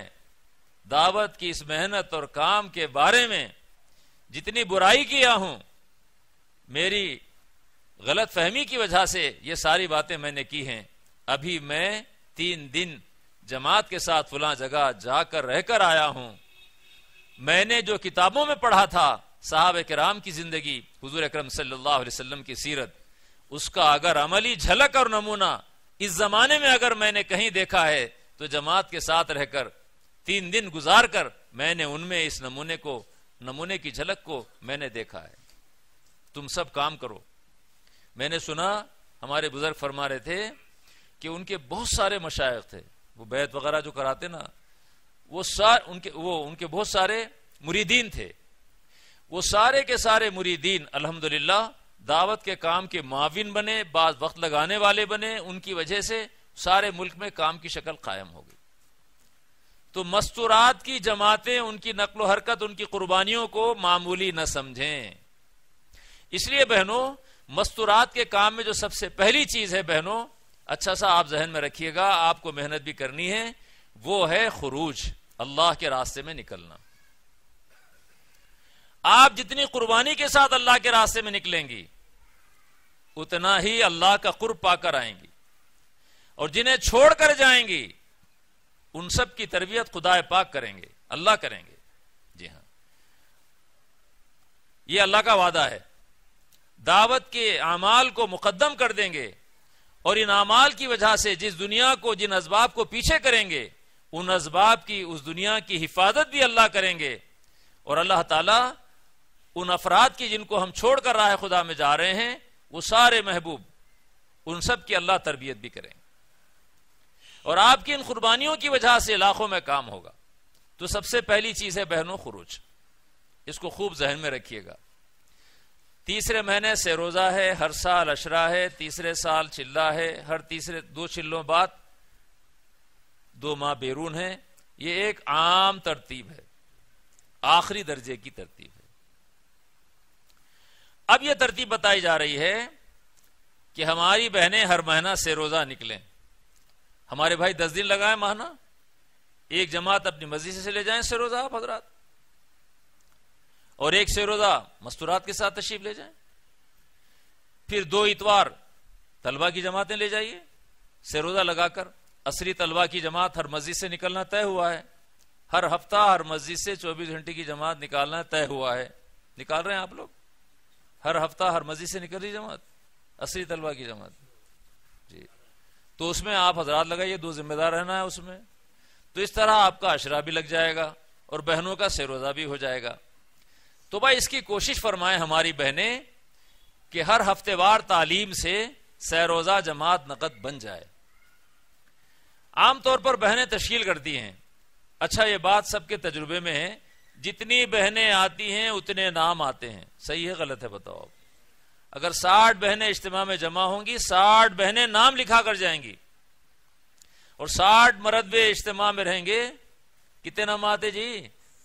दावत की इस मेहनत और काम के बारे में जितनी बुराई किया हूं मेरी गलत फहमी की वजह से ये सारी बातें मैंने की हैं अभी मैं तीन दिन जमात के साथ फुला जगह जाकर रहकर आया हूं मैंने जो किताबों में पढ़ा था साहब कराम की जिंदगी हजूर अक्रम सल्लाम की सीरत उसका अगर अमली झलक और नमूना इस जमाने में अगर मैंने कहीं देखा है तो जमात के साथ रहकर तीन दिन गुजार कर मैंने उनमें इस नमूने को नमूने की झलक को मैंने देखा है तुम सब काम करो मैंने सुना हमारे बुजुर्ग फरमा रहे थे कि उनके बहुत सारे मशाइ थे वो बैत वगैरह जो कराते ना वो सार उनके वो उनके बहुत सारे मुरीदीन थे वो सारे के सारे मुरीदीन अल्हम्दुलिल्लाह दावत के काम के माविन बने बाद वक्त लगाने वाले बने उनकी वजह से सारे मुल्क में काम की शक्ल कायम हो गई तो मस्तूरात की जमातें उनकी नकलो हरकत उनकी कुर्बानियों को मामूली न समझें इसलिए बहनों मस्तूरात के काम में जो सबसे पहली चीज है बहनों अच्छा सा आप जहन में रखिएगा आपको मेहनत भी करनी है वो है खुरूज अल्लाह के रास्ते में निकलना आप जितनी कुर्बानी के साथ अल्लाह के रास्ते में निकलेंगी उतना ही अल्लाह का कुर पाकर आएंगी और जिन्हें छोड़कर जाएंगी उन सब की तरबियत खुदाए पाक करेंगे अल्लाह करेंगे जी हां यह अल्लाह का वादा है दावत के अमाल को मुकदम कर देंगे और इन अमाल की वजह से जिस दुनिया को जिन असबाब को पीछे करेंगे उन इसबाब की उस दुनिया की हिफाजत भी अल्लाह करेंगे और अल्लाह ताला उन अफराद की जिनको हम छोड़ कर राह खुदा में जा रहे हैं वो सारे महबूब उन सब की अल्लाह तरबियत भी करें और आपकी इन कुर्बानियों की वजह से लाखों में काम होगा तो सबसे पहली चीज है बहनों खरूज इसको खूब जहन में रखिएगा तीसरे महीने से रोज़ा है हर साल अशरा है तीसरे साल चिल्ला है हर तीसरे दो चिल्लों बाद दो माह बेरून है ये एक आम तरतीब है आखिरी दर्जे की तरतीब है अब यह तरतीब बताई जा रही है कि हमारी बहनें हर महीना से रोज़ा निकलें हमारे भाई दस दिन लगाए महाना एक जमात अपनी मर्जी से ले जाएं से रोज़ा आप हजरात और एक से रोजा मस्तूरात के साथ तशीफ ले जाए फिर दो इतवार तलबा की जमातें ले जाइए सेरोजा लगाकर असरी तलबा की जमात हर मस्जिद से निकलना तय हुआ है हर हफ्ता हर मस्जिद से 24 घंटे की जमात निकालना तय हुआ है निकाल रहे हैं आप लोग हर हफ्ता हर मस्जिद से निकल रही जमात असरी तलबा की जमात जी तो उसमें आप हजरात लगाइए दो जिम्मेदार रहना है उसमें तो इस तरह आपका अशरा भी लग जाएगा और बहनों का सेरोजा भी हो जाएगा तो भाई इसकी कोशिश फरमाएं हमारी बहनें कि हर हफ्तेवार तालीम से सैरोजा जमात नकद बन जाए आमतौर पर बहनें तश्कील करती हैं अच्छा ये बात सबके तजुर्बे में है जितनी बहनें आती हैं उतने नाम आते हैं सही है गलत है बताओ आप अगर साठ बहनें इज्तम में जमा होंगी साठ बहनें नाम लिखा कर जाएंगी और साठ मरदबे इज्तम में रहेंगे कितने नाम आते जी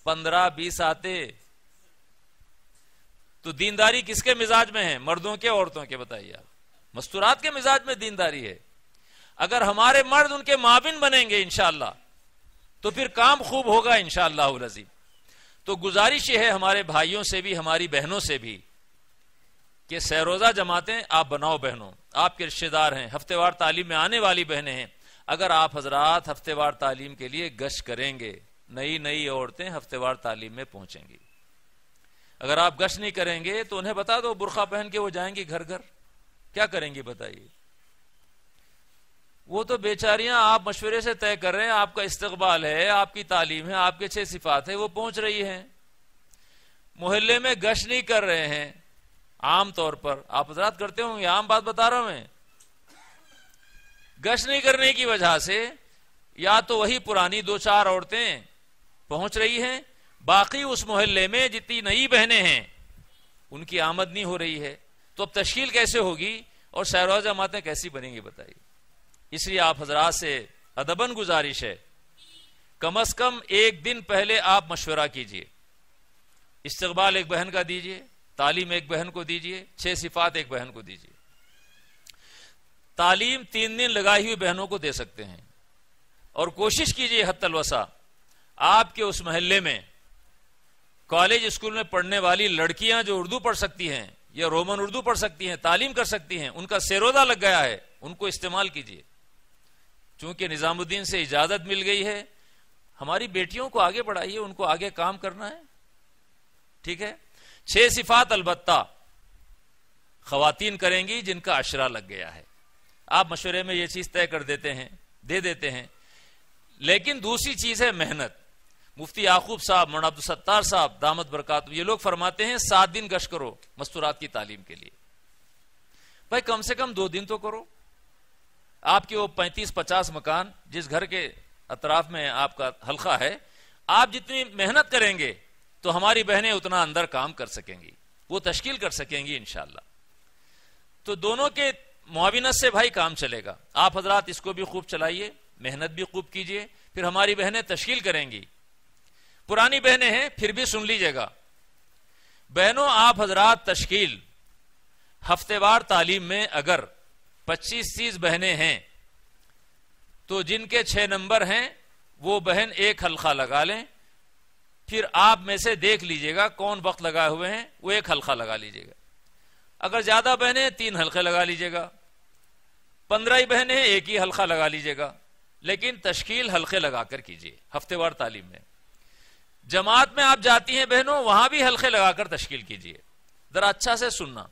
पंद्रह बीस आते तो दीनदारी किसके मिजाज में है मर्दों के औरतों के बताइए आप मस्तूरात के मिजाज में दीनदारी है अगर हमारे मर्द उनके माबिन बनेंगे इंशाला तो फिर काम खूब होगा इनशाला तो गुजारिश है हमारे भाइयों से भी हमारी बहनों से भी कि सहरोजा जमाते आप बनाओ बहनों आपके रिश्तेदार हैं हफ्तेवार तालीम में आने वाली बहने हैं अगर आप हजरात हफ्तेवार तालीम के लिए गश्त करेंगे नई नई औरतें हफ्तेवार तालीम में पहुंचेंगी अगर आप गश नहीं करेंगे तो उन्हें बता दो बुरखा पहन के वो जाएंगे घर घर क्या करेंगे बताइए वो तो बेचारियां आप मशवरे से तय कर रहे हैं आपका इस्तकबाल है आपकी तालीम है आपके छह सिफात है वो पहुंच रही हैं मोहल्ले में गश्त नहीं कर रहे हैं आम तौर पर आप हजरात करते होंगे आम बात बता रहा हूं मैं गश्त नहीं करने की वजह से या तो वही पुरानी दो चार औरतें पहुंच रही हैं बाकी उस मोहल्ले में जितनी नई बहने हैं उनकी आमदनी हो रही है तो अब तश्कील कैसे होगी और शहरोज जमातें कैसी बनेंगी बताइए इसलिए आप हजरा से अदबन गुजारिश है कम अज कम एक दिन पहले आप मशवरा कीजिए इस्तबाल एक बहन का दीजिए तालीम एक बहन को दीजिए छह सिफात एक बहन को दीजिए तालीम तीन दिन लगाई हुई बहनों को दे सकते हैं और कोशिश कीजिए हतलवसा आपके उस महल्ले में कॉलेज स्कूल में पढ़ने वाली लड़कियां जो उर्दू पढ़ सकती हैं या रोमन उर्दू पढ़ सकती हैं तालीम कर सकती हैं उनका सेरोदा लग गया है उनको इस्तेमाल कीजिए चूंकि निजामुद्दीन से इजाजत मिल गई है हमारी बेटियों को आगे बढ़ाइए उनको आगे काम करना है ठीक है छह सिफात अलबत्ता खवतिन करेंगी जिनका अशरा लग गया है आप मशवरे में यह चीज तय कर देते हैं दे देते हैं लेकिन दूसरी चीज है मेहनत मुफ्ती याकूब साहब मौना अब्दुल सत्तार साहब दामद बरकात ये लोग फरमाते हैं सात दिन गश करो मस्तूरात की तालीम के लिए भाई कम से कम दो दिन तो करो आपके वो पैंतीस पचास मकान जिस घर के अतराफ में आपका हल्का है आप जितनी मेहनत करेंगे तो हमारी बहनें उतना अंदर काम कर सकेंगी वो तश्कील कर सकेंगी इनशाला तो दोनों के मुआविनत से भाई काम चलेगा आप हजरात इसको भी खूब चलाइए मेहनत भी खूब कीजिए फिर हमारी बहनें तश्कील करेंगी पुरानी बहने हैं फिर भी सुन लीजिएगा बहनों आप हजरात तश्कील हफ्तेवार तालीम में अगर 25 तीस बहने हैं तो जिनके छह नंबर हैं वो बहन एक हल्का लगा लें फिर आप में से देख लीजिएगा कौन वक्त लगाए हुए हैं वो एक हल्का लगा लीजिएगा अगर ज्यादा बहने तीन हल्के लगा लीजिएगा पंद्रह ही बहने एक ही हल्का लगा लीजिएगा लेकिन तश्कील हल्के लगाकर कीजिए हफ्तेवार तालीम में जमात में आप जाती हैं बहनों वहां भी हल्के लगाकर तश्कील कीजिए जरा अच्छा से सुनना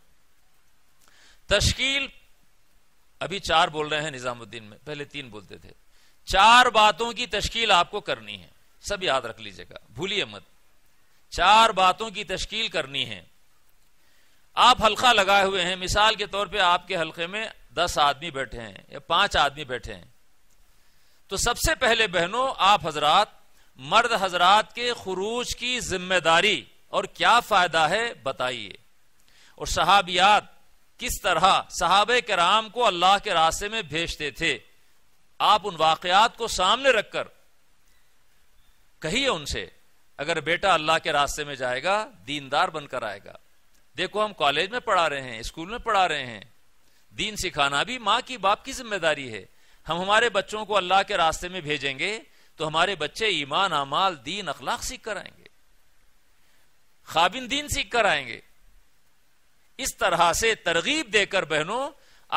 तश्कील अभी चार बोल रहे हैं निजामुद्दीन में पहले तीन बोलते थे चार बातों की तश्कील आपको करनी है सब याद रख लीजिएगा भूलिए मत चार बातों की तश्कील करनी है आप हल्का लगाए हुए हैं मिसाल के तौर पे आपके हल्के में दस आदमी बैठे हैं या पांच आदमी बैठे हैं तो सबसे पहले बहनों आप हजरात मर्द हजरात के खरूज की जिम्मेदारी और क्या फायदा है बताइए और सहाबियात किस तरह सहाब कराम को अल्लाह के रास्ते में भेजते थे आप उन वाकयात को सामने रखकर कहिए उनसे अगर बेटा अल्लाह के रास्ते में जाएगा दीनदार बनकर आएगा देखो हम कॉलेज में पढ़ा रहे हैं स्कूल में पढ़ा रहे हैं दीन सिखाना भी माँ की बाप की जिम्मेदारी है हम हमारे बच्चों को अल्लाह के रास्ते में भेजेंगे तो हमारे बच्चे ईमान अमाल दीन अखलाक सीख कर आएंगे खाबिन दीन सीख कर आएंगे इस तरह से तरगीब देकर बहनों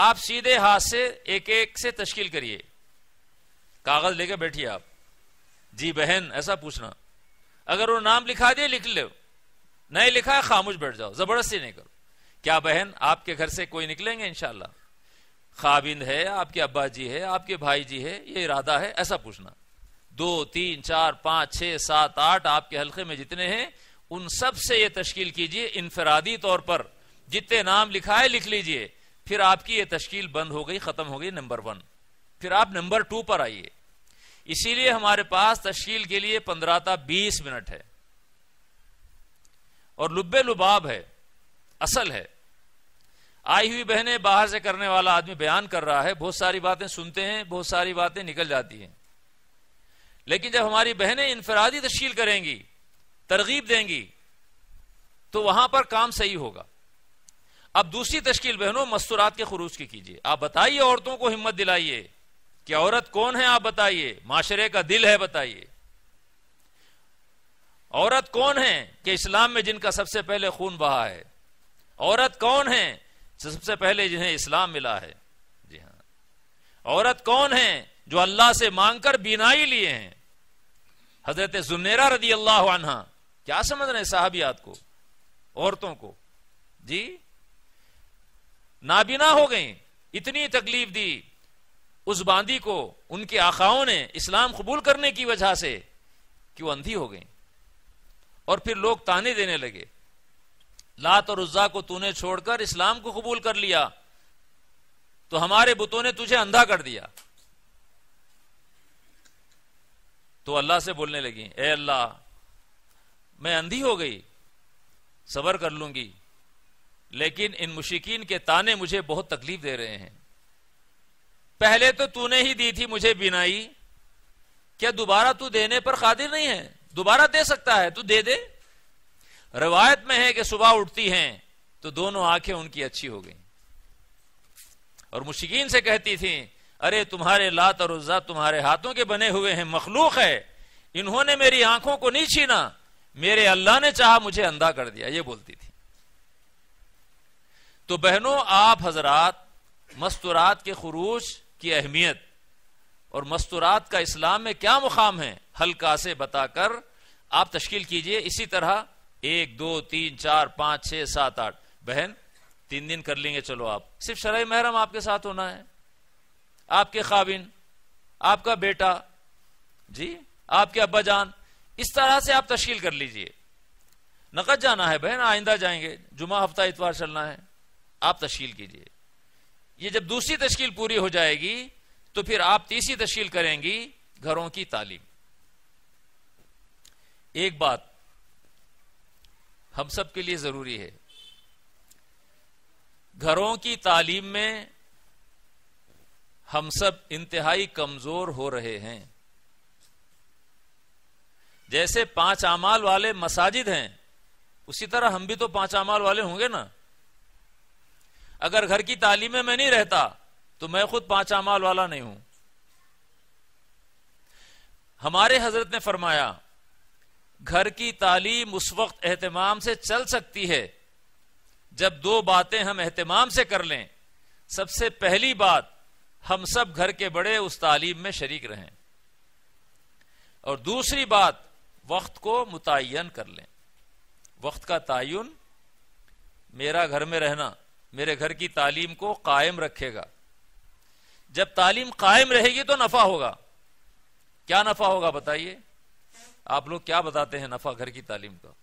आप सीधे हाथ से एक एक से तश्कील करिए कागज लेकर बैठिए आप जी बहन ऐसा पूछना अगर वो नाम लिखा दे लिख लो नहीं लिखा है खामोश बैठ जाओ जबरदस्ती नहीं करो क्या बहन आपके घर से कोई निकलेंगे इनशाला खाबिंद है आपके अब्बा जी है आपके भाई जी है ये इरादा है ऐसा पूछना दो तीन चार पांच छह सात आठ आपके हल्के में जितने हैं उन सब से ये तश्कील कीजिए इनफरादी तौर पर जितने नाम लिखा है लिख लीजिए फिर आपकी ये तश्कील बंद हो गई ख़त्म हो गई नंबर वन फिर आप नंबर टू पर आइए इसीलिए हमारे पास तश्कील के लिए पंद्रह था बीस मिनट है और लुब्बे लुबाब है असल है आई हुई बहने बाहर से करने वाला आदमी बयान कर रहा है बहुत सारी बातें सुनते हैं बहुत सारी बातें निकल जाती हैं लेकिन जब हमारी बहनें इंफरादी तश्ील करेंगी तरगीब देंगी तो वहां पर काम सही होगा अब दूसरी तश्कील बहनों मस्तूरात के खरूज की कीजिए आप बताइए औरतों को हिम्मत दिलाइए कि औरत कौन है आप बताइए माशरे का दिल है बताइए औरत कौन है कि इस्लाम में जिनका सबसे पहले खून बहा है औरत कौन है सबसे पहले जिन्हें इस्लाम मिला है जी हाँ औरत कौन है जो अल्लाह से मांगकर बीनाई लिए हैं हजरत जुमेरा रदी अल्लाह क्या समझ रहे हैं साहबियात को औरतों को जी नाबिना हो गई इतनी तकलीफ दी उस बांदी को उनके आखाओं ने इस्लाम कबूल करने की वजह से कि वो अंधी हो गई और फिर लोग ताने देने लगे लात और उज्जा को तूने छोड़कर इस्लाम को कबूल कर लिया तो हमारे बुतों ने तुझे अंधा कर दिया तो अल्लाह से बोलने लगी ए अल्लाह मैं अंधी हो गई सबर कर लूंगी लेकिन इन मुशिकीन के ताने मुझे बहुत तकलीफ दे रहे हैं पहले तो तूने ही दी थी मुझे बिनाई क्या दोबारा तू देने पर कादिर नहीं है दोबारा दे सकता है तू दे दे रवायत में है कि सुबह उठती हैं तो दोनों आंखें उनकी अच्छी हो गई और मुशिकीन से कहती थी अरे तुम्हारे लात और उज्जा तुम्हारे हाथों के बने हुए हैं मखलूक है इन्होंने मेरी आंखों को नहीं छीना मेरे अल्लाह ने चाह मुझे अंधा कर दिया ये बोलती थी तो बहनों आप हजरात मस्तूरात के खरूज की अहमियत और मस्तूरात का इस्लाम में क्या मुकाम है हल्का से बताकर आप तश्कील कीजिए इसी तरह एक दो तीन चार पांच छह सात आठ बहन तीन दिन कर लेंगे चलो आप सिर्फ शराय महरम आपके साथ होना है आपके खाविन आपका बेटा जी आपके अब्बा जान इस तरह से आप तश्ल कर लीजिए नकद जाना है बहन आइंदा जाएंगे जुमा हफ्ता इतवार चलना है आप तश्ल कीजिए ये जब दूसरी तश्ल पूरी हो जाएगी तो फिर आप तीसरी तश्ल करेंगी घरों की तालीम एक बात हम सब के लिए जरूरी है घरों की तालीम में हम सब इंतहाई कमजोर हो रहे हैं जैसे पांच अमाल वाले मसाजिद हैं उसी तरह हम भी तो पांच अमाल वाले होंगे ना अगर घर की तालीम में मैं नहीं रहता तो मैं खुद पांच अमाल वाला नहीं हूं हमारे हजरत ने फरमाया घर की तालीम उस वक्त एहतमाम से चल सकती है जब दो बातें हम एहतमाम से कर लें सबसे पहली बात हम सब घर के बड़े उस तालीम में शरीक रहें और दूसरी बात वक्त को मुतन कर लें वक्त का तयन मेरा घर में रहना मेरे घर की तालीम को कायम रखेगा जब तालीम कायम रहेगी तो नफा होगा क्या नफा होगा बताइए आप लोग क्या बताते हैं नफा घर की तालीम का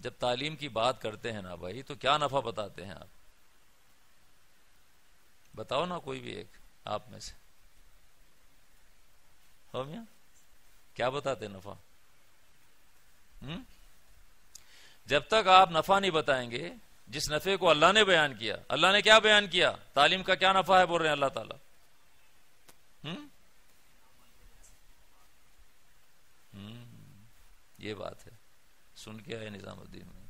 जब तालीम की बात करते हैं ना भाई तो क्या नफा बताते हैं आप बताओ ना कोई भी एक आप में से हो मिया क्या बताते नफा हम्म जब तक आप नफा नहीं बताएंगे जिस नफे को अल्लाह ने बयान किया अल्लाह ने क्या बयान किया तालीम का क्या नफा है बोल रहे हैं अल्लाह ताला हम्म, हम्म ये बात है सुन के आए निजामुद्दीन में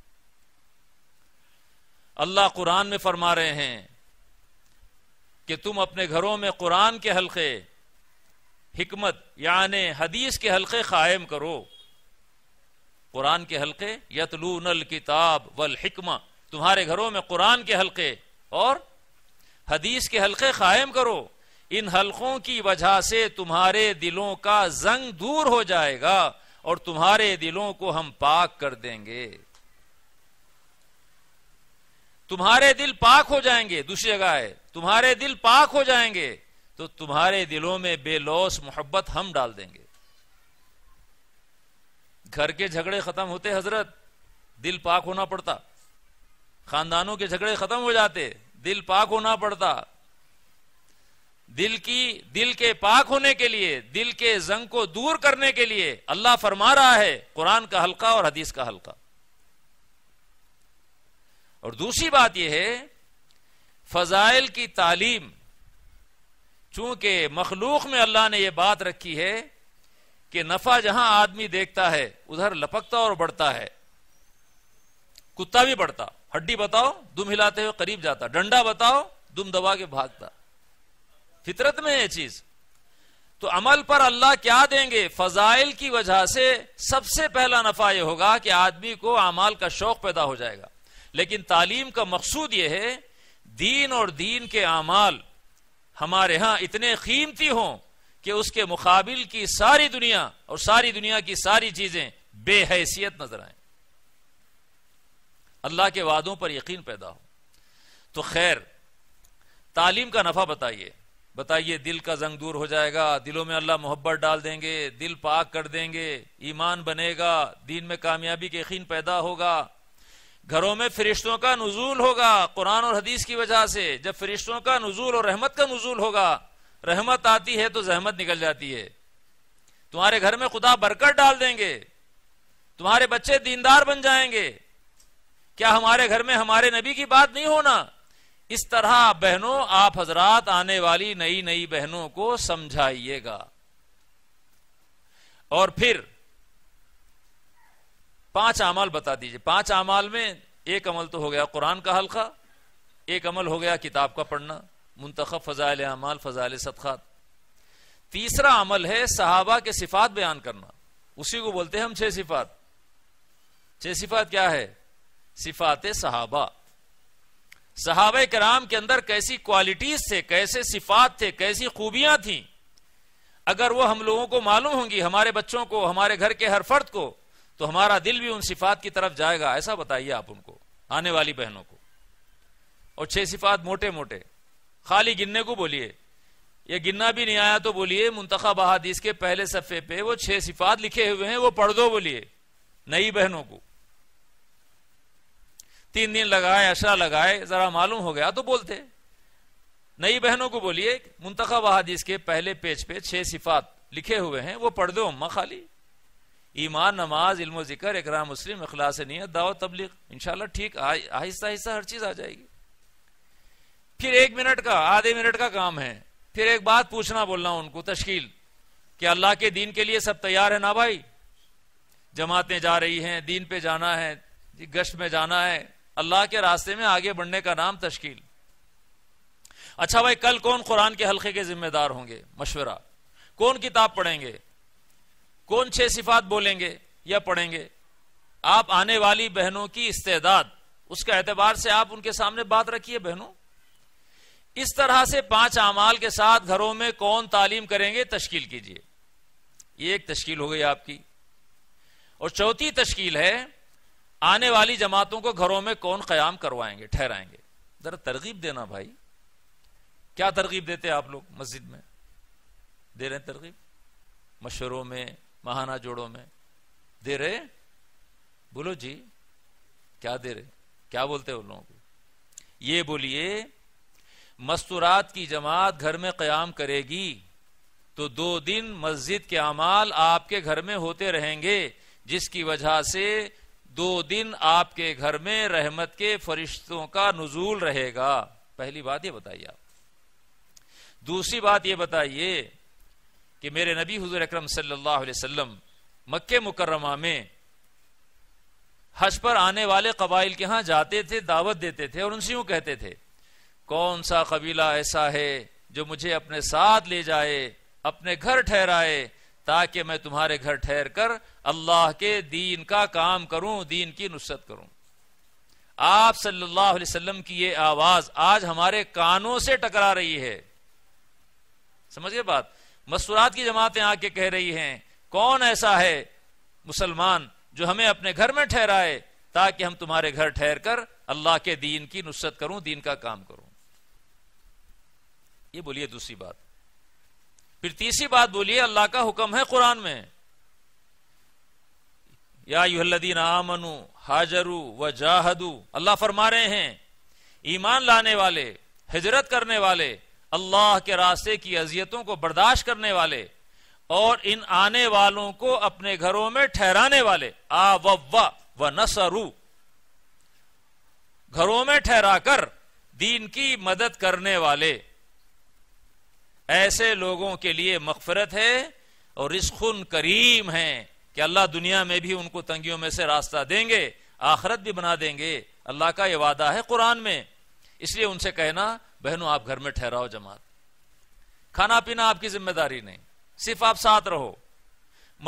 अल्लाह कुरान में फरमा रहे हैं कि तुम अपने घरों में कुरान के हल्के हमत यानि हदीस के हल्के क़ायम करो कुरान के हलक़े यतलूनल किताब वल हिकमा तुम्हारे घरों में कुरान के हल्के और हदीस के हल्के क़ायम करो इन हल्कों की वजह से तुम्हारे दिलों का जंग दूर हो जाएगा और तुम्हारे दिलों को हम पाक कर देंगे तुम्हारे दिल पाक हो जाएंगे दूसरी जगह है तुम्हारे दिल पाक हो जाएंगे तो तुम्हारे दिलों में बेलौस मोहब्बत हम डाल देंगे घर के झगड़े खत्म होते हजरत दिल पाक होना पड़ता खानदानों के झगड़े खत्म हो जाते दिल पाक होना पड़ता दिल की दिल के पाक होने के लिए दिल के जंग को दूर करने के लिए अल्लाह फरमा रहा है कुरान का हल्का और हदीस का हल्का और दूसरी बात यह है फजाइल की तालीम चूंकि मखलूक में अल्लाह ने यह बात रखी है कि नफा जहां आदमी देखता है उधर लपकता और बढ़ता है कुत्ता भी बढ़ता हड्डी बताओ दुम हिलाते हुए करीब जाता डंडा बताओ दुम दबा के भागता फितरत में यह चीज तो अमल पर अल्लाह क्या देंगे फजाइल की वजह से सबसे पहला नफा यह होगा कि आदमी को अमाल का शौक पैदा हो जाएगा लेकिन तालीम का मकसूद यह है दीन और दीन के अमाल हमारे यहां इतने कीमती हों कि उसके मुकाबिल की सारी दुनिया और सारी दुनिया की सारी चीजें बेहैसियत नजर आए अल्लाह के वादों पर यकीन पैदा हो तो खैर तालीम का नफा बताइए बताइए दिल का जंग दूर हो जाएगा दिलों में अल्लाह मोहब्बत डाल देंगे दिल पाक कर देंगे ईमान बनेगा दीन में कामयाबी के यकीन पैदा होगा घरों में फरिश्तों का नजूल होगा कुरान और हदीस की वजह से जब फरिश्तों का नजूल और रहमत का नजूल होगा रहमत आती है तो जहमत निकल जाती है तुम्हारे घर में खुदा बरकत डाल देंगे तुम्हारे बच्चे दीनदार बन जाएंगे क्या हमारे घर में हमारे नबी की बात नहीं होना इस तरह बहनों आप हजरात आने वाली नई नई बहनों को समझाइएगा और फिर पांच अमाल बता दीजिए पांच अमाल में एक अमल तो हो गया कुरान का हल्का एक अमल हो गया किताब का पढ़ना मुंतखब फजाइल अमाल फजाइल सदखात तीसरा अमल है सहाबा के सिफात बयान करना उसी को बोलते हैं हम छह सिफात छह सिफात क्या है सिफात सहाबा सहाब कराम के अंदर कैसी क्वालिटीज थे कैसे सिफात थे कैसी खूबियां थी अगर वो हम लोगों को मालूम होंगी हमारे बच्चों को हमारे घर के हर फर्द को तो हमारा दिल भी उन सिफात की तरफ जाएगा ऐसा बताइए आप उनको आने वाली बहनों को और छह सिफात मोटे मोटे खाली गिनने को बोलिए यह गिनना भी नहीं आया तो बोलिए मुंतखा बहादीस के पहले सफ़े पे वो छह सिफात लिखे हुए हैं वो पढ़ दो बोलिए नई बहनों को तीन दिन लगाए अशरा लगाए जरा मालूम हो गया तो बोलते नई बहनों को बोलिए मुंतखब अहादीस के पहले पेज पे छह सिफात लिखे हुए हैं वो पढ़ दो अम्मा खाली ईमान नमाज इल्म ज़िक्र इकराम मुस्लिम अखलास नीयत दावत तबलीग इनशाला ठीक आहिस्ता आहिस्ता हर चीज़ आ जाएगी फिर एक मिनट का आधे मिनट का काम है फिर एक बात पूछना बोलना उनको तश्कील कि अल्लाह के दीन के लिए सब तैयार है ना भाई जमातें जा रही हैं दीन पे जाना है गश्त में जाना है अल्लाह के रास्ते में आगे बढ़ने का नाम तश्कील अच्छा भाई कल कौन कुरान के हल्के के जिम्मेदार होंगे मशवरा कौन किताब पढ़ेंगे कौन छह सिफात बोलेंगे या पढ़ेंगे आप आने वाली बहनों की इस्तेदाद उसके एतबार से आप उनके सामने बात रखिए बहनों इस तरह से पांच अमाल के साथ घरों में कौन तालीम करेंगे तश्कील कीजिए ये एक तश्कील हो गई आपकी और चौथी तश्कील है आने वाली जमातों को घरों में कौन कयाम करवाएंगे ठहराएंगे जरा तरगीब देना भाई क्या तरगीब देते आप लोग मस्जिद में दे रहे हैं तरगीब मशवरों में महाना जोड़ों में दे रहे बोलो जी क्या दे रहे क्या बोलते हैं उन लोगों को ये बोलिए मस्तूरात की जमात घर में क्याम करेगी तो दो दिन मस्जिद के अमाल आपके घर में होते रहेंगे जिसकी वजह से दो दिन आपके घर में रहमत के फरिश्तों का नजूल रहेगा पहली बात ये बताइए आप दूसरी बात ये बताइए कि मेरे नबी हजूर अक्रम सल्लाम मक्के मुकरमा में हज पर आने वाले कबाइल के यहां जाते थे दावत देते थे और उनसे यूं कहते थे कौन सा कबीला ऐसा है जो मुझे अपने साथ ले जाए अपने घर ठहराए ताकि मैं तुम्हारे घर ठहर कर अल्लाह के दीन का काम करूं दीन की नुसरत करूं आप सल्लल्लाहु अलैहि वसल्लम की ये आवाज आज हमारे कानों से टकरा रही है समझिए बात मसूरात की जमातें आके कह रही हैं कौन ऐसा है मुसलमान जो हमें अपने घर में ठहराए ताकि हम तुम्हारे घर ठहर कर अल्लाह के दीन की नुसरत करूं दीन का काम करूं ये बोलिए दूसरी बात फिर तीसरी बात बोलिए अल्लाह का हुक्म है कुरान में या युहल्लदीन आमनु हाजरू व जाहदू अल्लाह फरमा रहे हैं ईमान लाने वाले हिजरत करने वाले अल्लाह के रास्ते की अजियतों को बर्दाश्त करने वाले और इन आने वालों को अपने घरों में ठहराने वाले आ व व नसरू घरों में ठहराकर दीन की मदद करने वाले ऐसे लोगों के लिए मकफरत है और रिस्खुन करीम है कि अल्लाह दुनिया में भी उनको तंगियों में से रास्ता देंगे आखरत भी बना देंगे अल्लाह का ये वादा है कुरान में इसलिए उनसे कहना बहनों आप घर में ठहराओ जमात खाना पीना आपकी जिम्मेदारी नहीं सिर्फ आप साथ रहो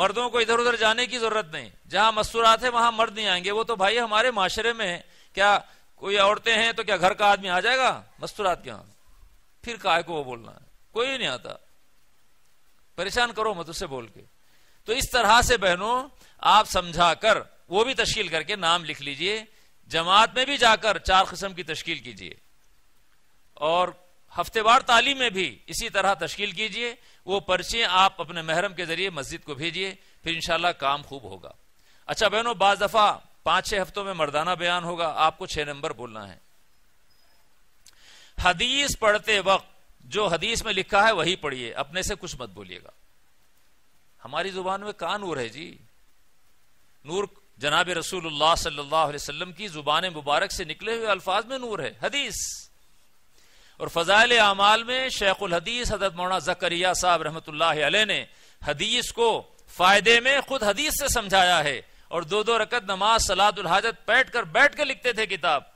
मर्दों को इधर उधर जाने की जरूरत नहीं जहां मस्तूरात है वहां मर्द नहीं आएंगे वो तो भाई हमारे माशरे में क्या कोई औरतें हैं तो क्या घर का आदमी आ जाएगा मस्तूरात के यहां फिर काय को वो बोलना है कोई नहीं आता परेशान करो मत उसे बोल के तो इस तरह से बहनों आप समझा कर वो भी तश्कील करके नाम लिख लीजिए जमात में भी जाकर चार किस्म की तश्कील कीजिए और हफ्तेवार तालीम में भी इसी तरह तश्कील कीजिए वो पर्चे आप अपने महरम के जरिए मस्जिद को भेजिए फिर इंशाल्लाह काम खूब होगा अच्छा बहनों बाज दफ़ा पांच छह हफ्तों में मर्दाना बयान होगा आपको छह नंबर बोलना है हदीस पढ़ते वक्त जो हदीस में लिखा है वही पढ़िए अपने से कुछ मत बोलिएगा हमारी जुबान में कहा नूर है जी नूर जनाब रसूल सल्लाम की जुबान मुबारक से निकले हुए अल्फाज में नूर है हदीस और फजाइल अमाल में शेखुल हदीस हजरत मौना जकरिया साहब रहमत ने हदीस को फायदे में खुद हदीस से समझाया है और दो दो रकत नमाज सलादुल हाजत बैठ कर बैठ कर लिखते थे किताब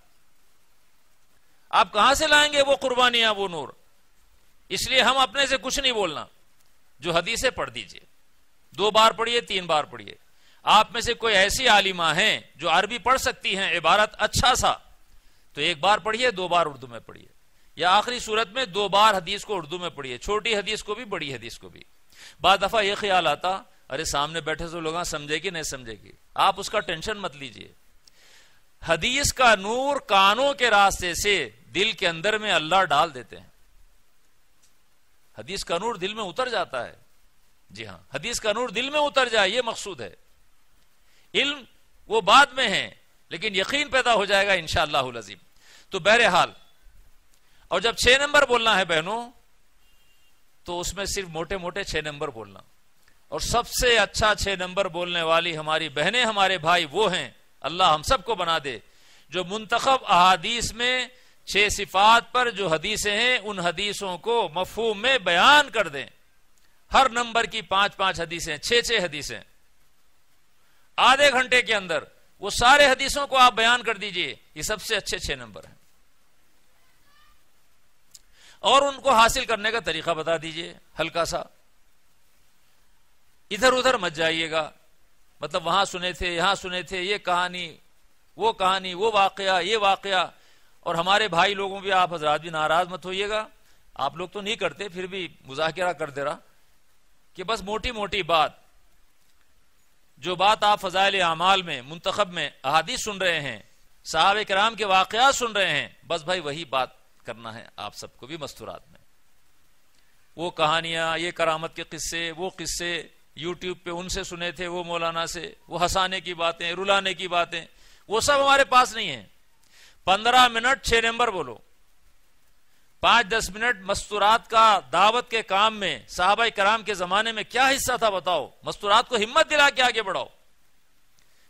आप कहां से लाएंगे वो कुर्बानियां वो नूर इसलिए हम अपने से कुछ नहीं बोलना जो हदीसें पढ़ दीजिए दो बार पढ़िए तीन बार पढ़िए आप में से कोई ऐसी आलिमा है जो अरबी पढ़ सकती हैं इबारत अच्छा सा तो एक बार पढ़िए दो बार उर्दू में पढ़िए या आखिरी सूरत में दो बार हदीस को उर्दू में पढ़िए छोटी हदीस को भी बड़ी हदीस को भी बाद दफा यह ख्याल आता अरे सामने बैठे तो लोग हाँ, समझेगी नहीं समझेगी आप उसका टेंशन मत लीजिए हदीस का नूर कानों के रास्ते से दिल के अंदर में अल्लाह डाल देते हैं हदीस का नूर दिल में उतर जाता है जी हां हदीस का नूर दिल में उतर जाए यह मकसूद है इल्म वो बाद में है लेकिन यकीन पैदा हो जाएगा इनशाला तो बहरहाल और जब छह नंबर बोलना है बहनों तो उसमें सिर्फ मोटे मोटे छह नंबर बोलना और सबसे अच्छा छह नंबर बोलने वाली हमारी बहनें हमारे भाई वो हैं अल्लाह हम सबको बना दे जो मुंतखब अहादीस में छह सिफात पर जो हदीसें हैं उन हदीसों को मफहूम में बयान कर दें हर नंबर की पांच पांच हदीसें छह छह हदीसें आधे घंटे के अंदर वो सारे हदीसों को आप बयान कर दीजिए ये सबसे अच्छे छह नंबर हैं और उनको हासिल करने का तरीका बता दीजिए हल्का सा इधर उधर मत जाइएगा मतलब वहां सुने थे यहां सुने थे ये कहानी वो कहानी वो वाकया ये वाकया और हमारे भाई लोगों भी आप हजरात भी नाराज मत होइएगा आप लोग तो नहीं करते फिर भी मुजाहरा कर दे रहा कि बस मोटी मोटी बात जो बात आप फजाइल अमाल में मुंतखब में अहादी सुन रहे हैं साहब कराम के वाकयात सुन रहे हैं बस भाई वही बात करना है आप सबको भी मस्तूरात में वो कहानियां ये करामत के किस्से वो किस्से यूट्यूब पे उनसे सुने थे वो मौलाना से वो हंसाने की बातें रुलाने की बातें वो सब हमारे पास नहीं है पंद्रह मिनट छह नंबर बोलो पांच दस मिनट मस्तूरात का दावत के काम में साहबा कराम के जमाने में क्या हिस्सा था बताओ मस्तूरात को हिम्मत दिला के आगे बढ़ाओ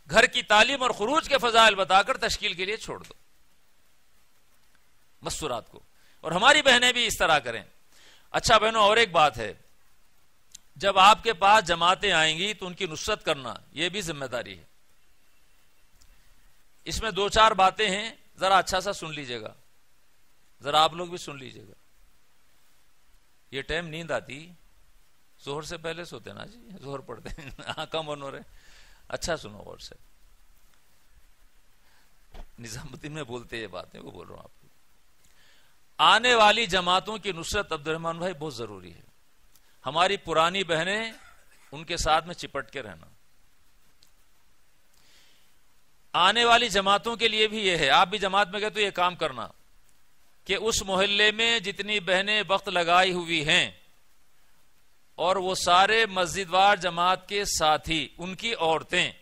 घर की तालीम और खरूज के फजाइल बताकर तश्कील के लिए छोड़ दो मस्तूरात को और हमारी बहनें भी इस तरह करें अच्छा बहनों और एक बात है जब आपके पास जमातें आएंगी तो उनकी नुसरत करना यह भी जिम्मेदारी है इसमें दो चार बातें हैं जरा अच्छा सा सुन लीजिएगा जरा आप लोग भी सुन लीजिएगा ये टाइम नींद आती जोहर से पहले सोते ना जी जोहर पड़ते हाँ कम बनो रहे अच्छा सुनो और से निजामुद्दीन में बोलते ये बातें वो बोल रहा हूं आप आने वाली जमातों की नुसरत अब्दुलरहमान भाई बहुत जरूरी है हमारी पुरानी बहनें उनके साथ में चिपट के रहना आने वाली जमातों के लिए भी यह है आप भी जमात में गए तो यह काम करना कि उस मोहल्ले में जितनी बहनें वक्त लगाई हुई हैं और वो सारे मस्जिदवार जमात के साथी उनकी औरतें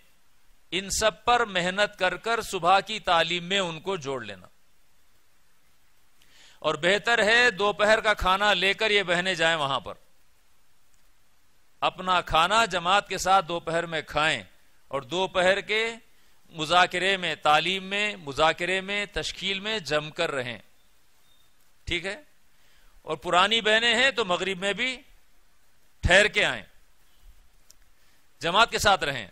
इन सब पर मेहनत कर कर सुबह की तालीम में उनको जोड़ लेना और बेहतर है दोपहर का खाना लेकर ये बहने जाएं वहां पर अपना खाना जमात के साथ दोपहर में खाएं और दोपहर के मुजाकरे में तालीम में मुजाकरे में तश्कील में जमकर रहें ठीक है और पुरानी बहनें हैं तो मगरिब में भी ठहर के आए जमात के साथ रहें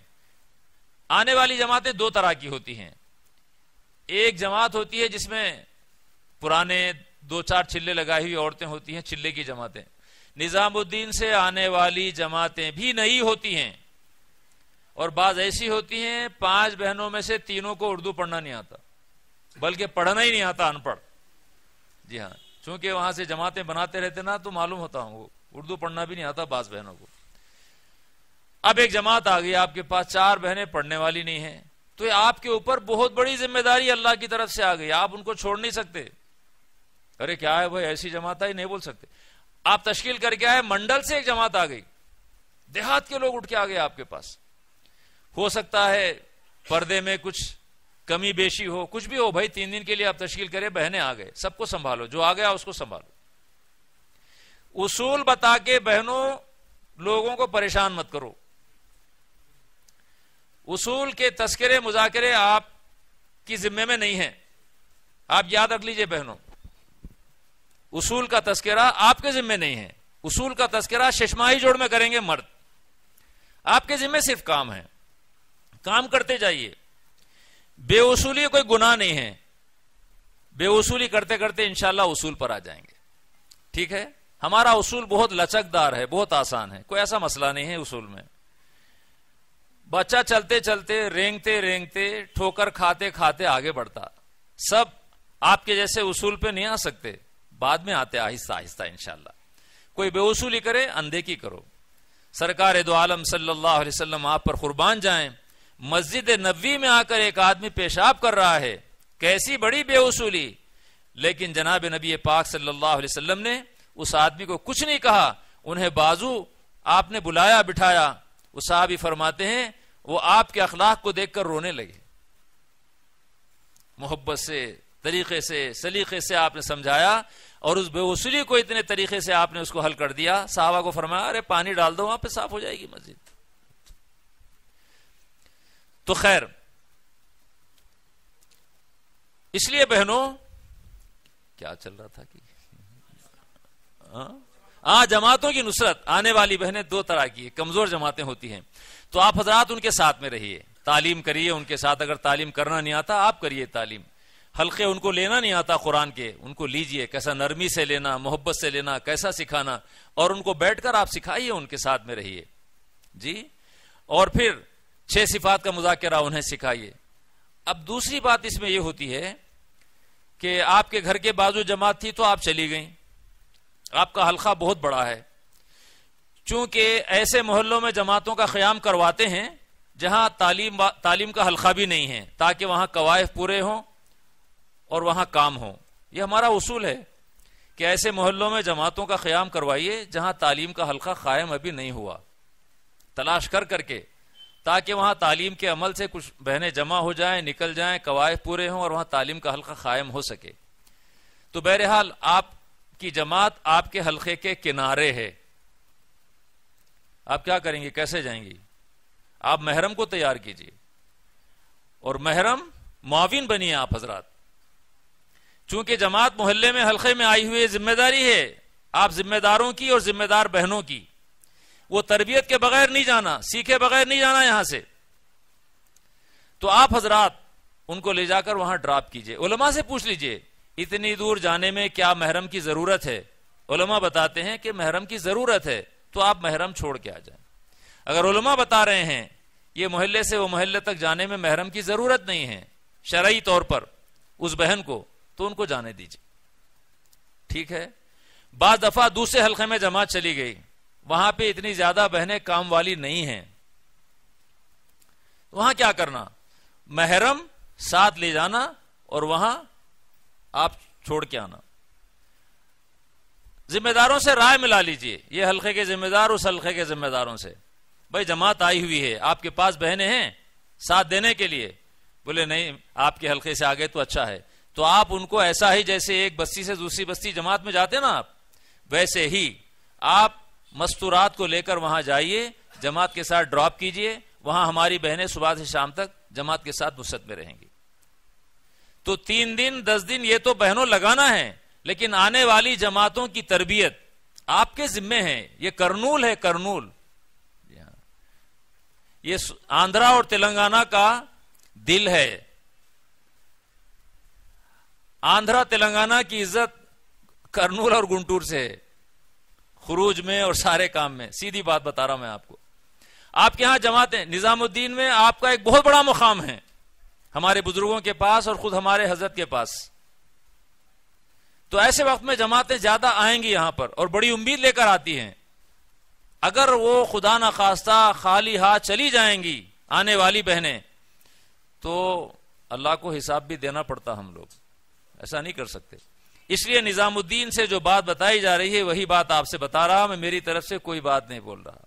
आने वाली जमातें दो तरह की होती हैं एक जमात होती है जिसमें पुराने दो चार चिल्ले लगाई हुई औरतें होती हैं चिल्ले की जमातें निजामुद्दीन से आने वाली जमातें भी नहीं होती हैं और बात ऐसी होती हैं पांच बहनों में से तीनों को उर्दू पढ़ना नहीं आता बल्कि पढ़ना ही नहीं आता अनपढ़ जी हाँ चूंकि वहां से जमातें बनाते रहते ना तो मालूम होता हूं उर्दू पढ़ना भी नहीं आता बाज बहनों को अब एक जमात आ गई आपके पास चार बहनें पढ़ने वाली नहीं है तो आपके ऊपर बहुत बड़ी जिम्मेदारी अल्लाह की तरफ से आ गई आप उनको छोड़ नहीं सकते अरे क्या है भाई ऐसी जमात आई नहीं बोल सकते आप तश्कील करके आए मंडल से एक जमात आ गई देहात के लोग उठ के आ गए आपके पास हो सकता है पर्दे में कुछ कमी बेशी हो कुछ भी हो भाई तीन दिन के लिए आप तश्कील करें बहने आ गए सबको संभालो जो आ गया उसको संभालो उसूल बता के बहनों लोगों को परेशान मत करो उसूल के तस्करे मुजाकरे आप की जिम्मे में नहीं है आप याद रख लीजिए बहनों उसूल का तस्करा आपके जिम्मे नहीं है उसूल का तस्करा शशमाही जोड़ में करेंगे मर्द आपके जिम्मे सिर्फ काम है काम करते जाइए बेउसूली कोई गुनाह नहीं है बेउसूली करते करते इंशाला उसूल पर आ जाएंगे ठीक है हमारा उसूल बहुत लचकदार है बहुत आसान है कोई ऐसा मसला नहीं है उसूल में बच्चा चलते चलते रेंगते रेंगते ठोकर खाते खाते आगे बढ़ता सब आपके जैसे उसूल पे नहीं आ सकते बाद में आते आहिस्ता आहिस्ता इनशाला कोई बेवसूली करे अंधे की करो सरकार दो आलम सल्लल्लाहु अलैहि वसल्लम आप पर कुर्बान जाए मस्जिद नबी में आकर एक आदमी पेशाब कर रहा है कैसी बड़ी बेवसूली लेकिन जनाब नबी पाक सल्लल्लाहु ने उस आदमी को कुछ नहीं कहा उन्हें बाजू आपने बुलाया बिठाया वो साहबी फरमाते हैं वो आपके अखलाक को देखकर रोने लगे मोहब्बत से तरीके से सलीके से आपने समझाया और उस बेवसूली को इतने तरीके से आपने उसको हल कर दिया साहबा को फरमाया अरे पानी डाल दो वहां पे साफ हो जाएगी मस्जिद तो खैर इसलिए बहनों क्या चल रहा था कि आ हाँ? हाँ, जमातों की नुसरत आने वाली बहनें दो तरह की कमजोर जमातें होती हैं तो आप हजरात उनके साथ में रहिए तालीम करिए उनके साथ अगर तालीम करना नहीं आता आप करिए तालीम हल्के उनको लेना नहीं आता कुरान के उनको लीजिए कैसा नरमी से लेना मोहब्बत से लेना कैसा सिखाना और उनको बैठकर आप सिखाइए उनके साथ में रहिए जी और फिर छह सिफात का मुजाकरा उन्हें सिखाइए अब दूसरी बात इसमें यह होती है कि आपके घर के बाजू जमात थी तो आप चली गई आपका हल्का बहुत बड़ा है चूंकि ऐसे मोहल्लों में जमातों का क़्याम करवाते हैं जहां तालीम तालीम का हल्का भी नहीं है ताकि वहां कवायफ पूरे हों और वहां काम हो यह हमारा उसूल है कि ऐसे मोहल्लों में जमातों का क्याम करवाइए जहां तालीम का हल्का कायम अभी नहीं हुआ तलाश कर करके ताकि वहां तालीम के अमल से कुछ बहनें जमा हो जाएं निकल जाएं कवायद पूरे हों और वहां तालीम का हल्का कायम हो सके तो बहरहाल आपकी जमात आपके हल्के के किनारे है आप क्या करेंगे कैसे जाएंगी आप महरम को तैयार कीजिए और महरम माविन बनिए आप हजरात चूंकि जमात मोहल्ले में हल्के में आई हुई जिम्मेदारी है आप जिम्मेदारों की और जिम्मेदार बहनों की वो तरबियत के बगैर नहीं जाना सीखे बगैर नहीं जाना यहां से तो आप हजरात उनको ले जाकर वहां ड्राप कीजिए उलमा से पूछ लीजिए इतनी दूर जाने में क्या महरम की जरूरत है उलमा बताते हैं कि महरम की जरूरत है तो आप महरम छोड़ के आ जाए अगर उलमा बता रहे हैं ये मोहल्ले से वो मोहल्ले तक जाने में महरम की जरूरत नहीं है शरयी तौर पर उस बहन को तो उनको जाने दीजिए ठीक है बाद दफा दूसरे हल्के में जमात चली गई वहां पे इतनी ज्यादा बहनें काम वाली नहीं हैं वहां क्या करना महरम साथ ले जाना और वहां आप छोड़ के आना जिम्मेदारों से राय मिला लीजिए ये हल्के के जिम्मेदार उस हल्के के जिम्मेदारों से भाई जमात आई हुई है आपके पास बहने हैं साथ देने के लिए बोले नहीं आपके हल्के से आगे तो अच्छा है तो आप उनको ऐसा ही जैसे एक बस्ती से दूसरी बस्ती जमात में जाते ना आप वैसे ही आप मस्तूरात को लेकर वहां जाइए जमात के साथ ड्रॉप कीजिए वहां हमारी बहनें सुबह से शाम तक जमात के साथ मुस्त में रहेंगी तो तीन दिन दस दिन ये तो बहनों लगाना है लेकिन आने वाली जमातों की तरबियत आपके जिम्मे है ये करनूल है करनूल ये आंध्रा और तेलंगाना का दिल है आंध्रा तेलंगाना की इज्जत कर्नूल और गुंटूर से है खुरूज में और सारे काम में सीधी बात बता रहा हूं मैं आपको आपके यहां जमातें निजामुद्दीन में आपका एक बहुत बड़ा मुकाम है हमारे बुजुर्गों के पास और खुद हमारे हजरत के पास तो ऐसे वक्त में जमातें ज्यादा आएंगी यहां पर और बड़ी उम्मीद लेकर आती हैं अगर वो खुदा ना खास्ता खाली हाथ चली जाएंगी आने वाली बहनें तो अल्लाह को हिसाब भी देना पड़ता हम लोग ऐसा नहीं कर सकते इसलिए निजामुद्दीन से जो बात बताई जा रही है वही बात आपसे बता रहा मैं मेरी तरफ से कोई बात नहीं बोल रहा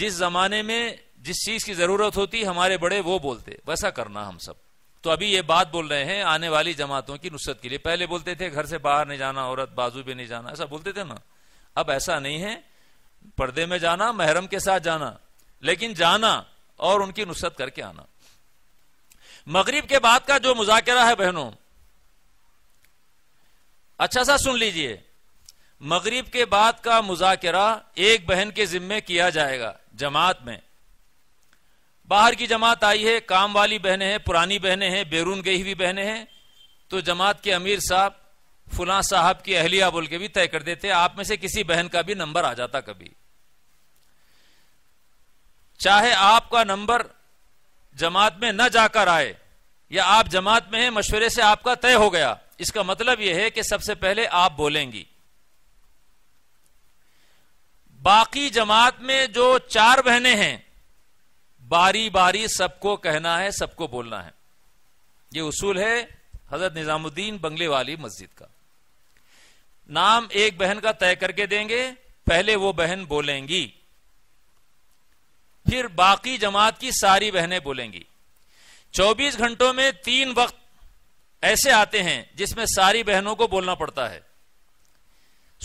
जिस जमाने में जिस चीज की जरूरत होती हमारे बड़े वो बोलते वैसा करना हम सब तो अभी ये बात बोल रहे हैं आने वाली जमातों की नुसरत के लिए पहले बोलते थे घर से बाहर नहीं जाना औरत बाजू भी नहीं जाना ऐसा बोलते थे ना अब ऐसा नहीं है पर्दे में जाना महरम के साथ जाना लेकिन जाना और उनकी नुसरत करके आना मगरिब के बाद का जो मुजाकरा है बहनों अच्छा सा सुन लीजिए मगरिब के बाद का मुजाकिरा एक बहन के जिम्मे किया जाएगा जमात में बाहर की जमात आई है काम वाली बहने हैं पुरानी बहनें हैं बेरून गई हुई बहने हैं तो जमात के अमीर साहब फुला साहब की अहलिया बोल के भी तय कर देते आप में से किसी बहन का भी नंबर आ जाता कभी चाहे आपका नंबर जमात में न जाकर आए या आप जमात में है मशवरे से आपका तय हो गया इसका मतलब यह है कि सबसे पहले आप बोलेंगी बाकी जमात में जो चार बहने हैं बारी बारी सबको कहना है सबको बोलना है यह उसूल है हजरत निजामुद्दीन बंगले वाली मस्जिद का नाम एक बहन का तय करके देंगे पहले वो बहन बोलेंगी फिर बाकी जमात की सारी बहनें बोलेंगी 24 घंटों में तीन वक्त ऐसे आते हैं जिसमें सारी बहनों को बोलना पड़ता है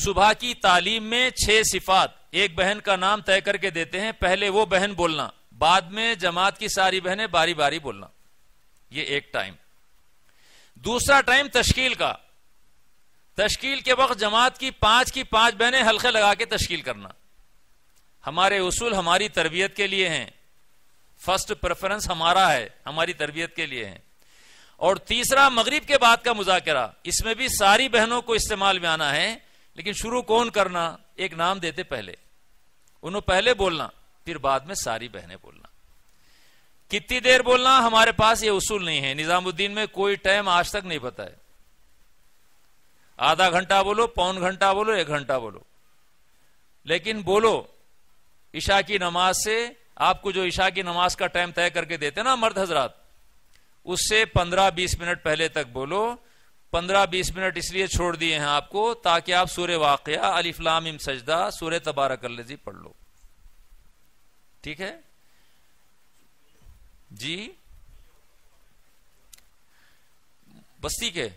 सुबह की तालीम में छह सिफात एक बहन का नाम तय करके देते हैं पहले वो बहन बोलना बाद में जमात की सारी बहनें बारी बारी बोलना ये एक टाइम दूसरा टाइम तश्कील का तश्कील के वक्त जमात की पांच की पांच बहनें हल्के लगा के तश्कील करना हमारे उसूल हमारी तरबियत के लिए हैं फर्स्ट प्रेफरेंस हमारा है हमारी तरबियत के लिए है और तीसरा मगरिब के बाद का मुजाकरा इसमें भी सारी बहनों को इस्तेमाल में आना है लेकिन शुरू कौन करना एक नाम देते पहले उन्होंने पहले बोलना फिर बाद में सारी बहनें बोलना कितनी देर बोलना हमारे पास ये उसूल नहीं है निजामुद्दीन में कोई टाइम आज तक नहीं पता है आधा घंटा बोलो पौन घंटा बोलो एक घंटा बोलो लेकिन बोलो ईशा की नमाज से आपको जो ईशा की नमाज का टाइम तय करके देते ना मर्द हजरात उससे 15-20 मिनट पहले तक बोलो 15-20 मिनट इसलिए छोड़ दिए हैं आपको ताकि आप सूर्य वाकया अलीफलाम इम सजदा सूर्य तबारक जी पढ़ लो ठीक है जी बस्ती के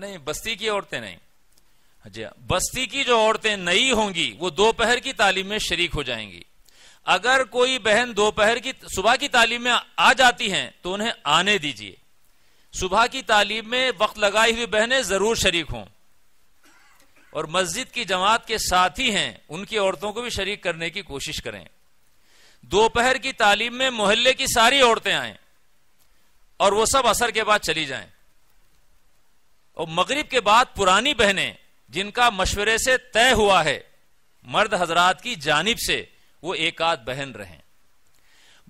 नहीं बस्ती की औरतें नहीं हाँ जी हाँ। बस्ती की जो औरतें नई होंगी वो दोपहर की तालीम में शरीक हो जाएंगी अगर कोई बहन दोपहर की सुबह की तालीम में आ जाती हैं तो उन्हें आने दीजिए सुबह की तालीम में वक्त लगाई हुई बहनें जरूर शरीक हों और मस्जिद की जमात के साथ ही हैं उनकी औरतों को भी शरीक करने की कोशिश करें दोपहर की तालीम में मोहल्ले की सारी औरतें आए और वो सब असर के बाद चली जाएं और मगरिब के बाद पुरानी बहनें जिनका मशवरे से तय हुआ है मर्द हजरात की जानिब से वो एक आध बहन रहे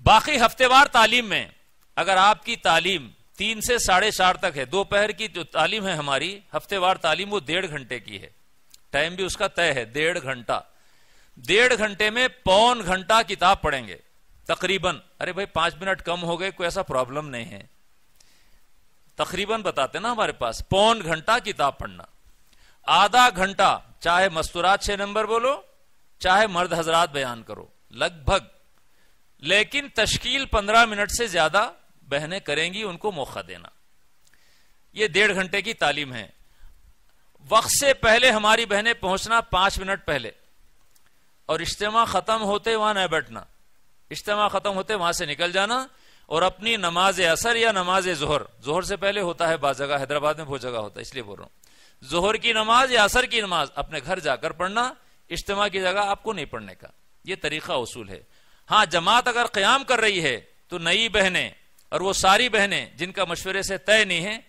बाकी हफ्तेवार तालीम में अगर आपकी तालीम तीन से साढ़े चार तक है दोपहर की जो तालीम है हमारी हफ्तेवार तालीम वो डेढ़ घंटे की है टाइम भी उसका तय है डेढ़ घंटा डेढ़ घंटे में पौन घंटा किताब पढ़ेंगे तकरीबन अरे भाई पांच मिनट कम हो गए कोई ऐसा प्रॉब्लम नहीं है तकरीबन बताते ना हमारे पास पौन घंटा किताब पढ़ना आधा घंटा चाहे मस्तुरात छह नंबर बोलो चाहे मर्द हजरात बयान करो लगभग लेकिन तश्कील पंद्रह मिनट से ज्यादा बहने करेंगी उनको मौका देना यह डेढ़ घंटे की तालीम है वक्त से पहले हमारी बहने पहुंचना पांच मिनट पहले और इज्तम खत्म होते वहां न बैठना इज्तम खत्म होते वहां से निकल जाना और अपनी नमाज असर या नमाज जोहर जोहर से पहले होता है बाज जगह हैदराबाद में बहुत जगह होता है इसलिए बोल रहा हूं जोहर की नमाज या असर की नमाज अपने घर जाकर पढ़ना इज्तम की जगह आपको नहीं पढ़ने का यह तरीका उसूल है हाँ जमात अगर क्याम कर रही है तो नई बहने और वो सारी बहनें जिनका मशवरे से तय नहीं है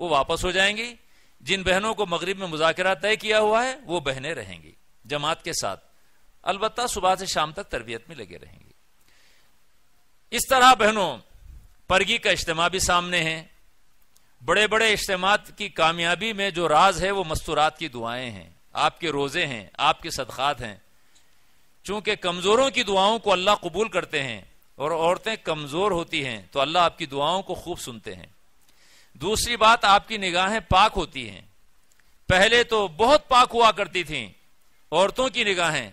वो वापस हो जाएंगी जिन बहनों को मगरब में मुजाकर तय किया हुआ है वो बहनें रहेंगी जमात के साथ अलबत् सुबह से शाम तक तरबियत में लगे रहेंगी इस तरह बहनों परगी का इज्तम भी सामने है बड़े बड़े इज्तम की कामयाबी में जो राज है वो मस्तूरात की दुआएं हैं आपके रोजे हैं आपके सदखात हैं चूंकि कमजोरों की दुआओं को अल्लाह कबूल करते हैं और औरतें कमजोर होती हैं तो अल्लाह आपकी दुआओं को खूब सुनते हैं दूसरी बात आपकी निगाहें पाक होती हैं पहले तो बहुत पाक हुआ करती थी औरतों की निगाहें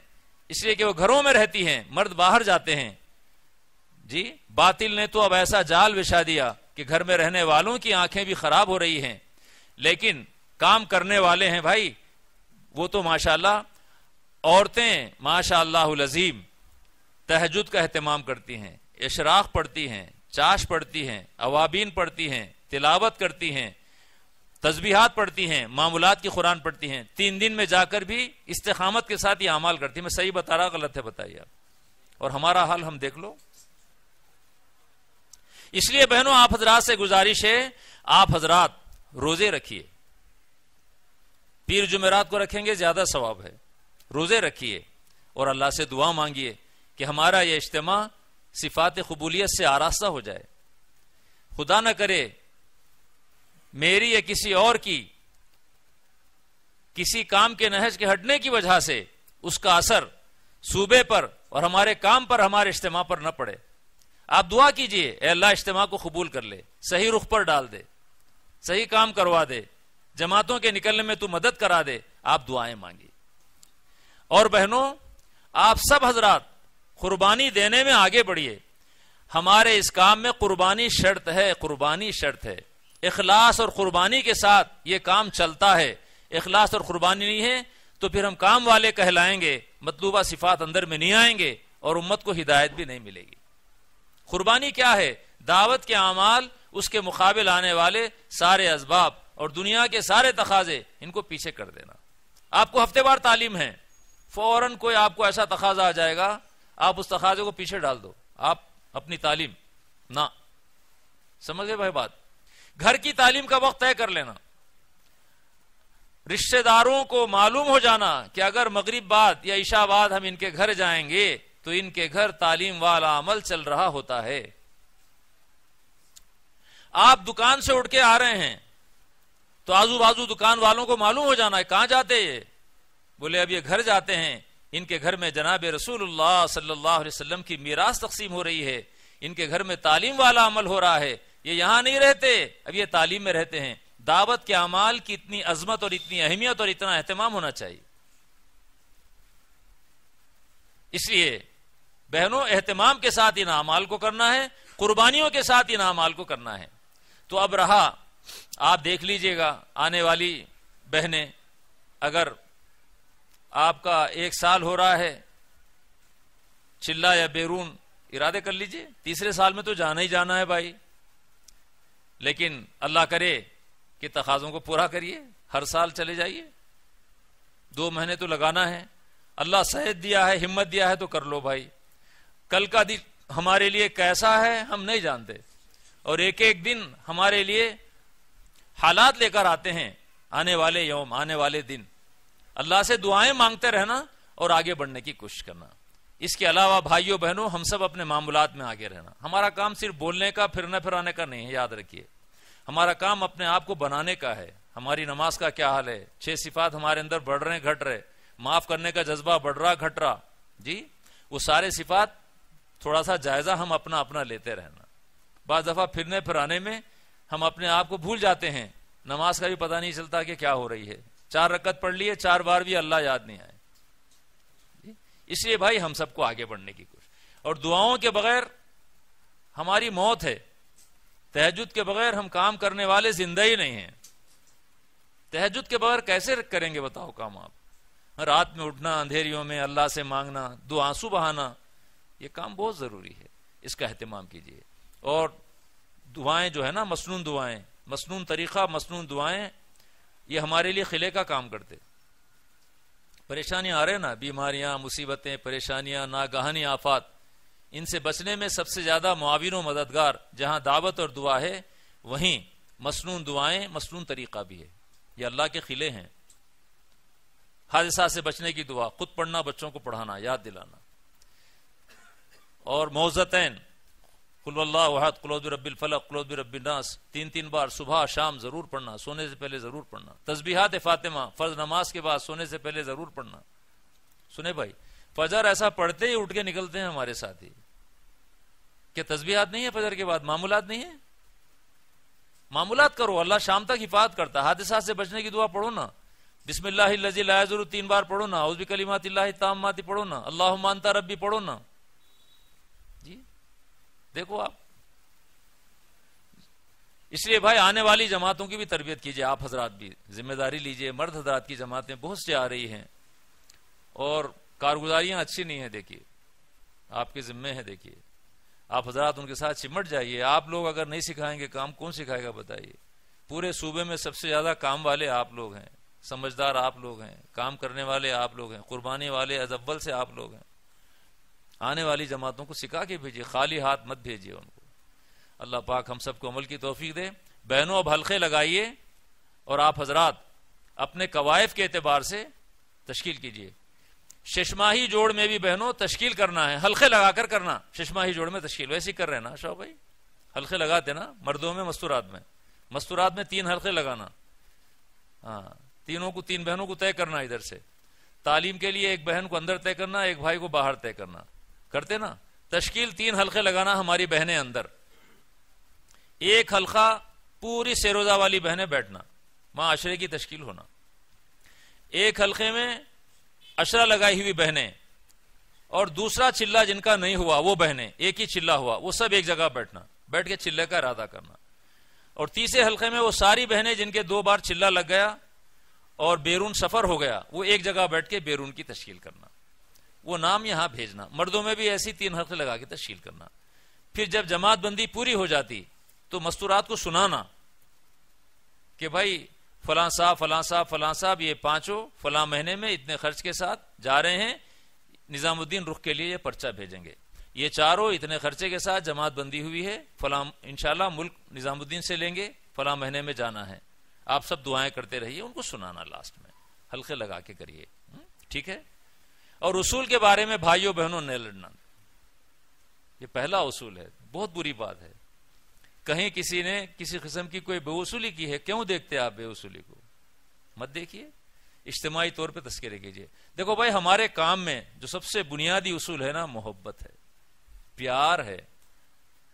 इसलिए कि वो घरों में रहती हैं मर्द बाहर जाते हैं जी बातिल ने तो अब ऐसा जाल बिछा दिया कि घर में रहने वालों की आंखें भी खराब हो रही हैं लेकिन काम करने वाले हैं भाई वो तो माशाल्लाह औरतें माशाल्लाह लजीम तहजद का अहतमाम करती हैं इशराक पढ़ती हैं चाश पढ़ती हैं अवाबीन पढ़ती हैं तिलावत करती हैं तस्बीहात पढ़ती हैं मामूलत की कुरान पढ़ती हैं तीन दिन में जाकर भी इस्तकामत के साथ ये अमाल करती मैं सही बता रहा गलत है बताइए आप और हमारा हाल हम देख लो इसलिए बहनों आप हजरात से गुजारिश है आप हजरात रोजे रखिए पीर जुमेरात को रखेंगे ज्यादा सवाब है रोजे रखिए और अल्लाह से दुआ मांगिए कि हमारा यह इज्तम सिफात कबूलियत से आरास्ता हो जाए खुदा ना करे मेरी या किसी और की किसी काम के नहज के हटने की वजह से उसका असर सूबे पर और हमारे काम पर हमारे इज्तम पर न पड़े आप दुआ कीजिए अल्लाह इज्तम को कबूल कर ले सही रुख पर डाल दे सही काम करवा दे जमातों के निकलने में तू मदद करा दे आप दुआएं मांगी और बहनों आप सब हजरात कुर्बानी देने में आगे बढ़िए हमारे इस काम में कुर्बानी शर्त है कुर्बानी शर्त है इखलास और कुर्बानी के साथ ये काम चलता है इखलास और कुर्बानी नहीं है तो फिर हम काम वाले कहलाएंगे मतलूबा सिफात अंदर में नहीं आएंगे और उम्मत को हिदायत भी नहीं मिलेगी कुर्बानी क्या है दावत के अमाल उसके मुकाबले आने वाले सारे इसबाब और दुनिया के सारे तकाजे इनको पीछे कर देना आपको हफ्ते बार तालीम है फौरन कोई आपको ऐसा तकाजा आ जाएगा आप उस तकाजे को पीछे डाल दो आप अपनी तालीम ना समझ गए भाई बात घर की तालीम का वक्त तय कर लेना रिश्तेदारों को मालूम हो जाना कि अगर मगरिब बाद या ईशा हम इनके घर जाएंगे तो इनके घर तालीम वाला अमल चल रहा होता है आप दुकान से उठ के आ रहे हैं तो आजू बाजू दुकान वालों को मालूम हो जाना है कहां जाते ये बोले अब ये घर जाते हैं इनके घर में जनाब रसूल सल्लाम की मीरास तकसीम हो रही है इनके घर में तालीम वाला अमल हो रहा है ये यहां नहीं रहते अब ये तालीम में रहते हैं दावत के अमाल की इतनी अजमत और इतनी अहमियत और इतना अहतमाम होना चाहिए इसलिए बहनों एहतमाम के साथ इन अमाल को करना है कुर्बानियों के साथ इन अमाल को करना है तो अब रहा आप देख लीजिएगा आने वाली बहने अगर आपका एक साल हो रहा है चिल्ला या बेरून इरादे कर लीजिए तीसरे साल में तो जाना ही जाना है भाई लेकिन अल्लाह करे कि तकाजों को पूरा करिए हर साल चले जाइए दो महीने तो लगाना है अल्लाह सहद दिया है हिम्मत दिया है तो कर लो भाई कल का दिन हमारे लिए कैसा है हम नहीं जानते और एक एक दिन हमारे लिए हालात लेकर आते हैं आने वाले यौम आने वाले दिन अल्लाह से दुआएं मांगते रहना और आगे बढ़ने की कोशिश करना इसके अलावा भाइयों बहनों हम सब अपने मामूलात में आगे रहना हमारा काम सिर्फ बोलने का फिरने फिराने का नहीं है याद रखिए हमारा काम अपने आप को बनाने का है हमारी नमाज का क्या हाल है छह सिफात हमारे अंदर बढ़ रहे घट रहे माफ करने का जज्बा बढ़ रहा घट रहा जी वो सारे सिफात थोड़ा सा जायजा हम अपना अपना लेते रहना बज दफा फिरने फिराने में हम अपने आप को भूल जाते हैं नमाज का भी पता नहीं चलता कि क्या हो रही है चार रकत पढ़ लिए चार बार भी अल्लाह याद नहीं आए इसलिए भाई हम सबको आगे बढ़ने की कोशिश और दुआओं के बगैर हमारी मौत है तहजुद के बगैर हम काम करने वाले जिंदा ही नहीं है तहजुद के बगैर कैसे करेंगे बताओ काम आप रात में उठना अंधेरियों में अल्लाह से मांगना दो आंसू बहाना ये काम बहुत ज़रूरी है इसका अहतमाम कीजिए और दुआएं जो है ना मसनून दुआएं मसनून तरीक़ा मसनून दुआएं ये हमारे लिए खिले का काम करते परेशानियां आ रहे ना बीमारियां मुसीबतें परेशानियां नागहानी आफात इनसे बचने में सबसे ज़्यादा मुआविन मददगार जहां दावत और दुआ है वहीं मसनून दुआएं मसनून तरीक़ा भी है ये अल्लाह के खिले हैं हादसा से बचने की दुआ खुद पढ़ना बच्चों को पढ़ाना याद दिलाना और मोजतैन कुल्लाहद कुलौद रबी फलक रबी नास तीन तीन बार सुबह शाम जरूर पढ़ना सोने से पहले जरूर पढ़ना तस्बीहात फातिमा फर्ज नमाज के बाद सोने से पहले जरूर पढ़ना सुने भाई फजर ऐसा पढ़ते ही उठ के निकलते हैं हमारे साथ ही क्या तस्बीहात नहीं है फजर के बाद मामूलात नहीं है मामूलात करो अल्लाह शाम तक हिफात करता हादसा से बचने की दुआ पढ़ो ना बिस्मिल्लाजी लाजरू तीन बार पढ़ो ना उस भी कलीमात पढ़ो ना अल्लाह मानता रब भी पढ़ो ना देखो आप इसलिए भाई आने वाली जमातों की भी तरबियत कीजिए आप हजरात भी जिम्मेदारी लीजिए मर्द हजरात की जमातें बहुत से आ रही हैं और कारगुजारियां अच्छी नहीं है देखिए आपके जिम्मे है देखिए आप हजरात उनके साथ चिमट जाइए आप लोग अगर नहीं सिखाएंगे काम कौन सिखाएगा बताइए पूरे सूबे में सबसे ज्यादा काम वाले आप लोग हैं समझदार आप लोग हैं काम करने वाले आप लोग हैं कुर्बानी वाले अजब्बल से आप लोग हैं आने वाली जमातों को सिखा के भेजिए खाली हाथ मत भेजिए उनको अल्लाह पाक हम सबको अमल की तोफीक दे बहनों अब हल्के लगाइए और आप हजरात अपने कवायफ के अतबार से तश्कील कीजिए शशमाही जोड़ में भी बहनों तश्कील करना है हल्के लगा कर करना शशमाही जोड़ में तश्कील वैसे ही कर रहे हैं ना शाह भाई हल्के लगाते ना मर्दों में मस्तूरात में मस्तूरात में तीन हल्के लगाना हाँ तीनों को तीन बहनों को तय करना इधर से तालीम के लिए एक बहन को अंदर तय करना एक भाई को बाहर तय करना करते ना तश्कील तीन हलके लगाना हमारी बहनें अंदर एक हलका पूरी सेरोजा वाली बहनें बैठना मां माशरे की तश्कील होना एक हलके में अशरा लगाई हुई बहनें और दूसरा चिल्ला जिनका नहीं हुआ वो बहनें एक ही चिल्ला हुआ वो सब एक जगह बैठना बैठ के चिल्ले का इरादा करना और तीसरे हलके में वो सारी बहनें जिनके दो बार चिल्ला लग गया और बेरून सफर हो गया वो एक जगह बैठ के बेरून की तश्कील करना वो नाम यहां भेजना मर्दों में भी ऐसी तीन हफ्ते लगा के तशील करना फिर जब जमात बंदी पूरी हो जाती तो मस्तूरात को सुनाना कि भाई फलां साहब फलां साहब फलां साहब ये पांचों फलां महीने में इतने खर्च के साथ जा रहे हैं निजामुद्दीन रुख के लिए ये पर्चा भेजेंगे ये चारों इतने खर्चे के साथ जमात बंदी हुई है फला इनशाला मुल्क निजामुद्दीन से लेंगे फला महीने में जाना है आप सब दुआएं करते रहिए उनको सुनाना लास्ट में हल्के लगा के करिए हम्म, ठीक है और उसूल के बारे में भाइयों बहनों ने लड़ना ये पहला उसूल है बहुत बुरी बात है कहीं किसी ने किसी किस्म की कोई बेवसूली की है क्यों देखते आप बेवसूली को मत देखिए इज्तमाही तौर पर तस्करे कीजिए देखो भाई हमारे काम में जो सबसे बुनियादी उसूल है ना मोहब्बत है प्यार है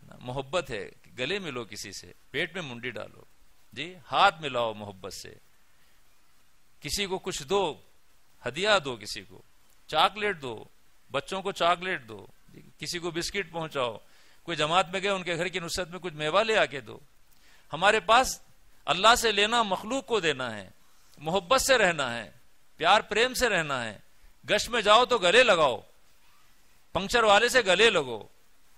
ना मोहब्बत है गले मिलो किसी से पेट में मुंडी डालो जी हाथ मिलाओ मोहब्बत से किसी को कुछ दो हदिया दो किसी को चॉकलेट दो बच्चों को चॉकलेट दो किसी को बिस्किट पहुंचाओ कोई जमात में गए उनके घर की नुसरत में कुछ मेवा ले आके दो हमारे पास अल्लाह से लेना मखलूक को देना है मोहब्बत से रहना है प्यार प्रेम से रहना है गश में जाओ तो गले लगाओ पंक्चर वाले से गले लगो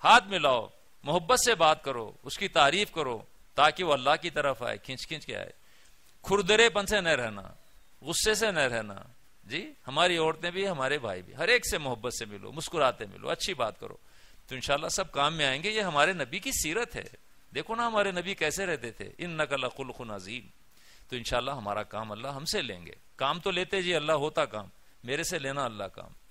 हाथ मिलाओ मोहब्बत से बात करो उसकी तारीफ करो ताकि वो अल्लाह की तरफ आए खींच खींच के आए खुरदरेपन से न रहना गुस्से से न रहना जी हमारी औरतें भी हमारे भाई भी हर एक से मोहब्बत से मिलो मुस्कुराते मिलो अच्छी बात करो तो इनशाला सब काम में आएंगे ये हमारे नबी की सीरत है देखो ना हमारे नबी कैसे रहते थे इन नकल खुन अजीम तो इनशाला हमारा काम अल्लाह हमसे लेंगे काम तो लेते जी अल्लाह होता काम मेरे से लेना अल्लाह काम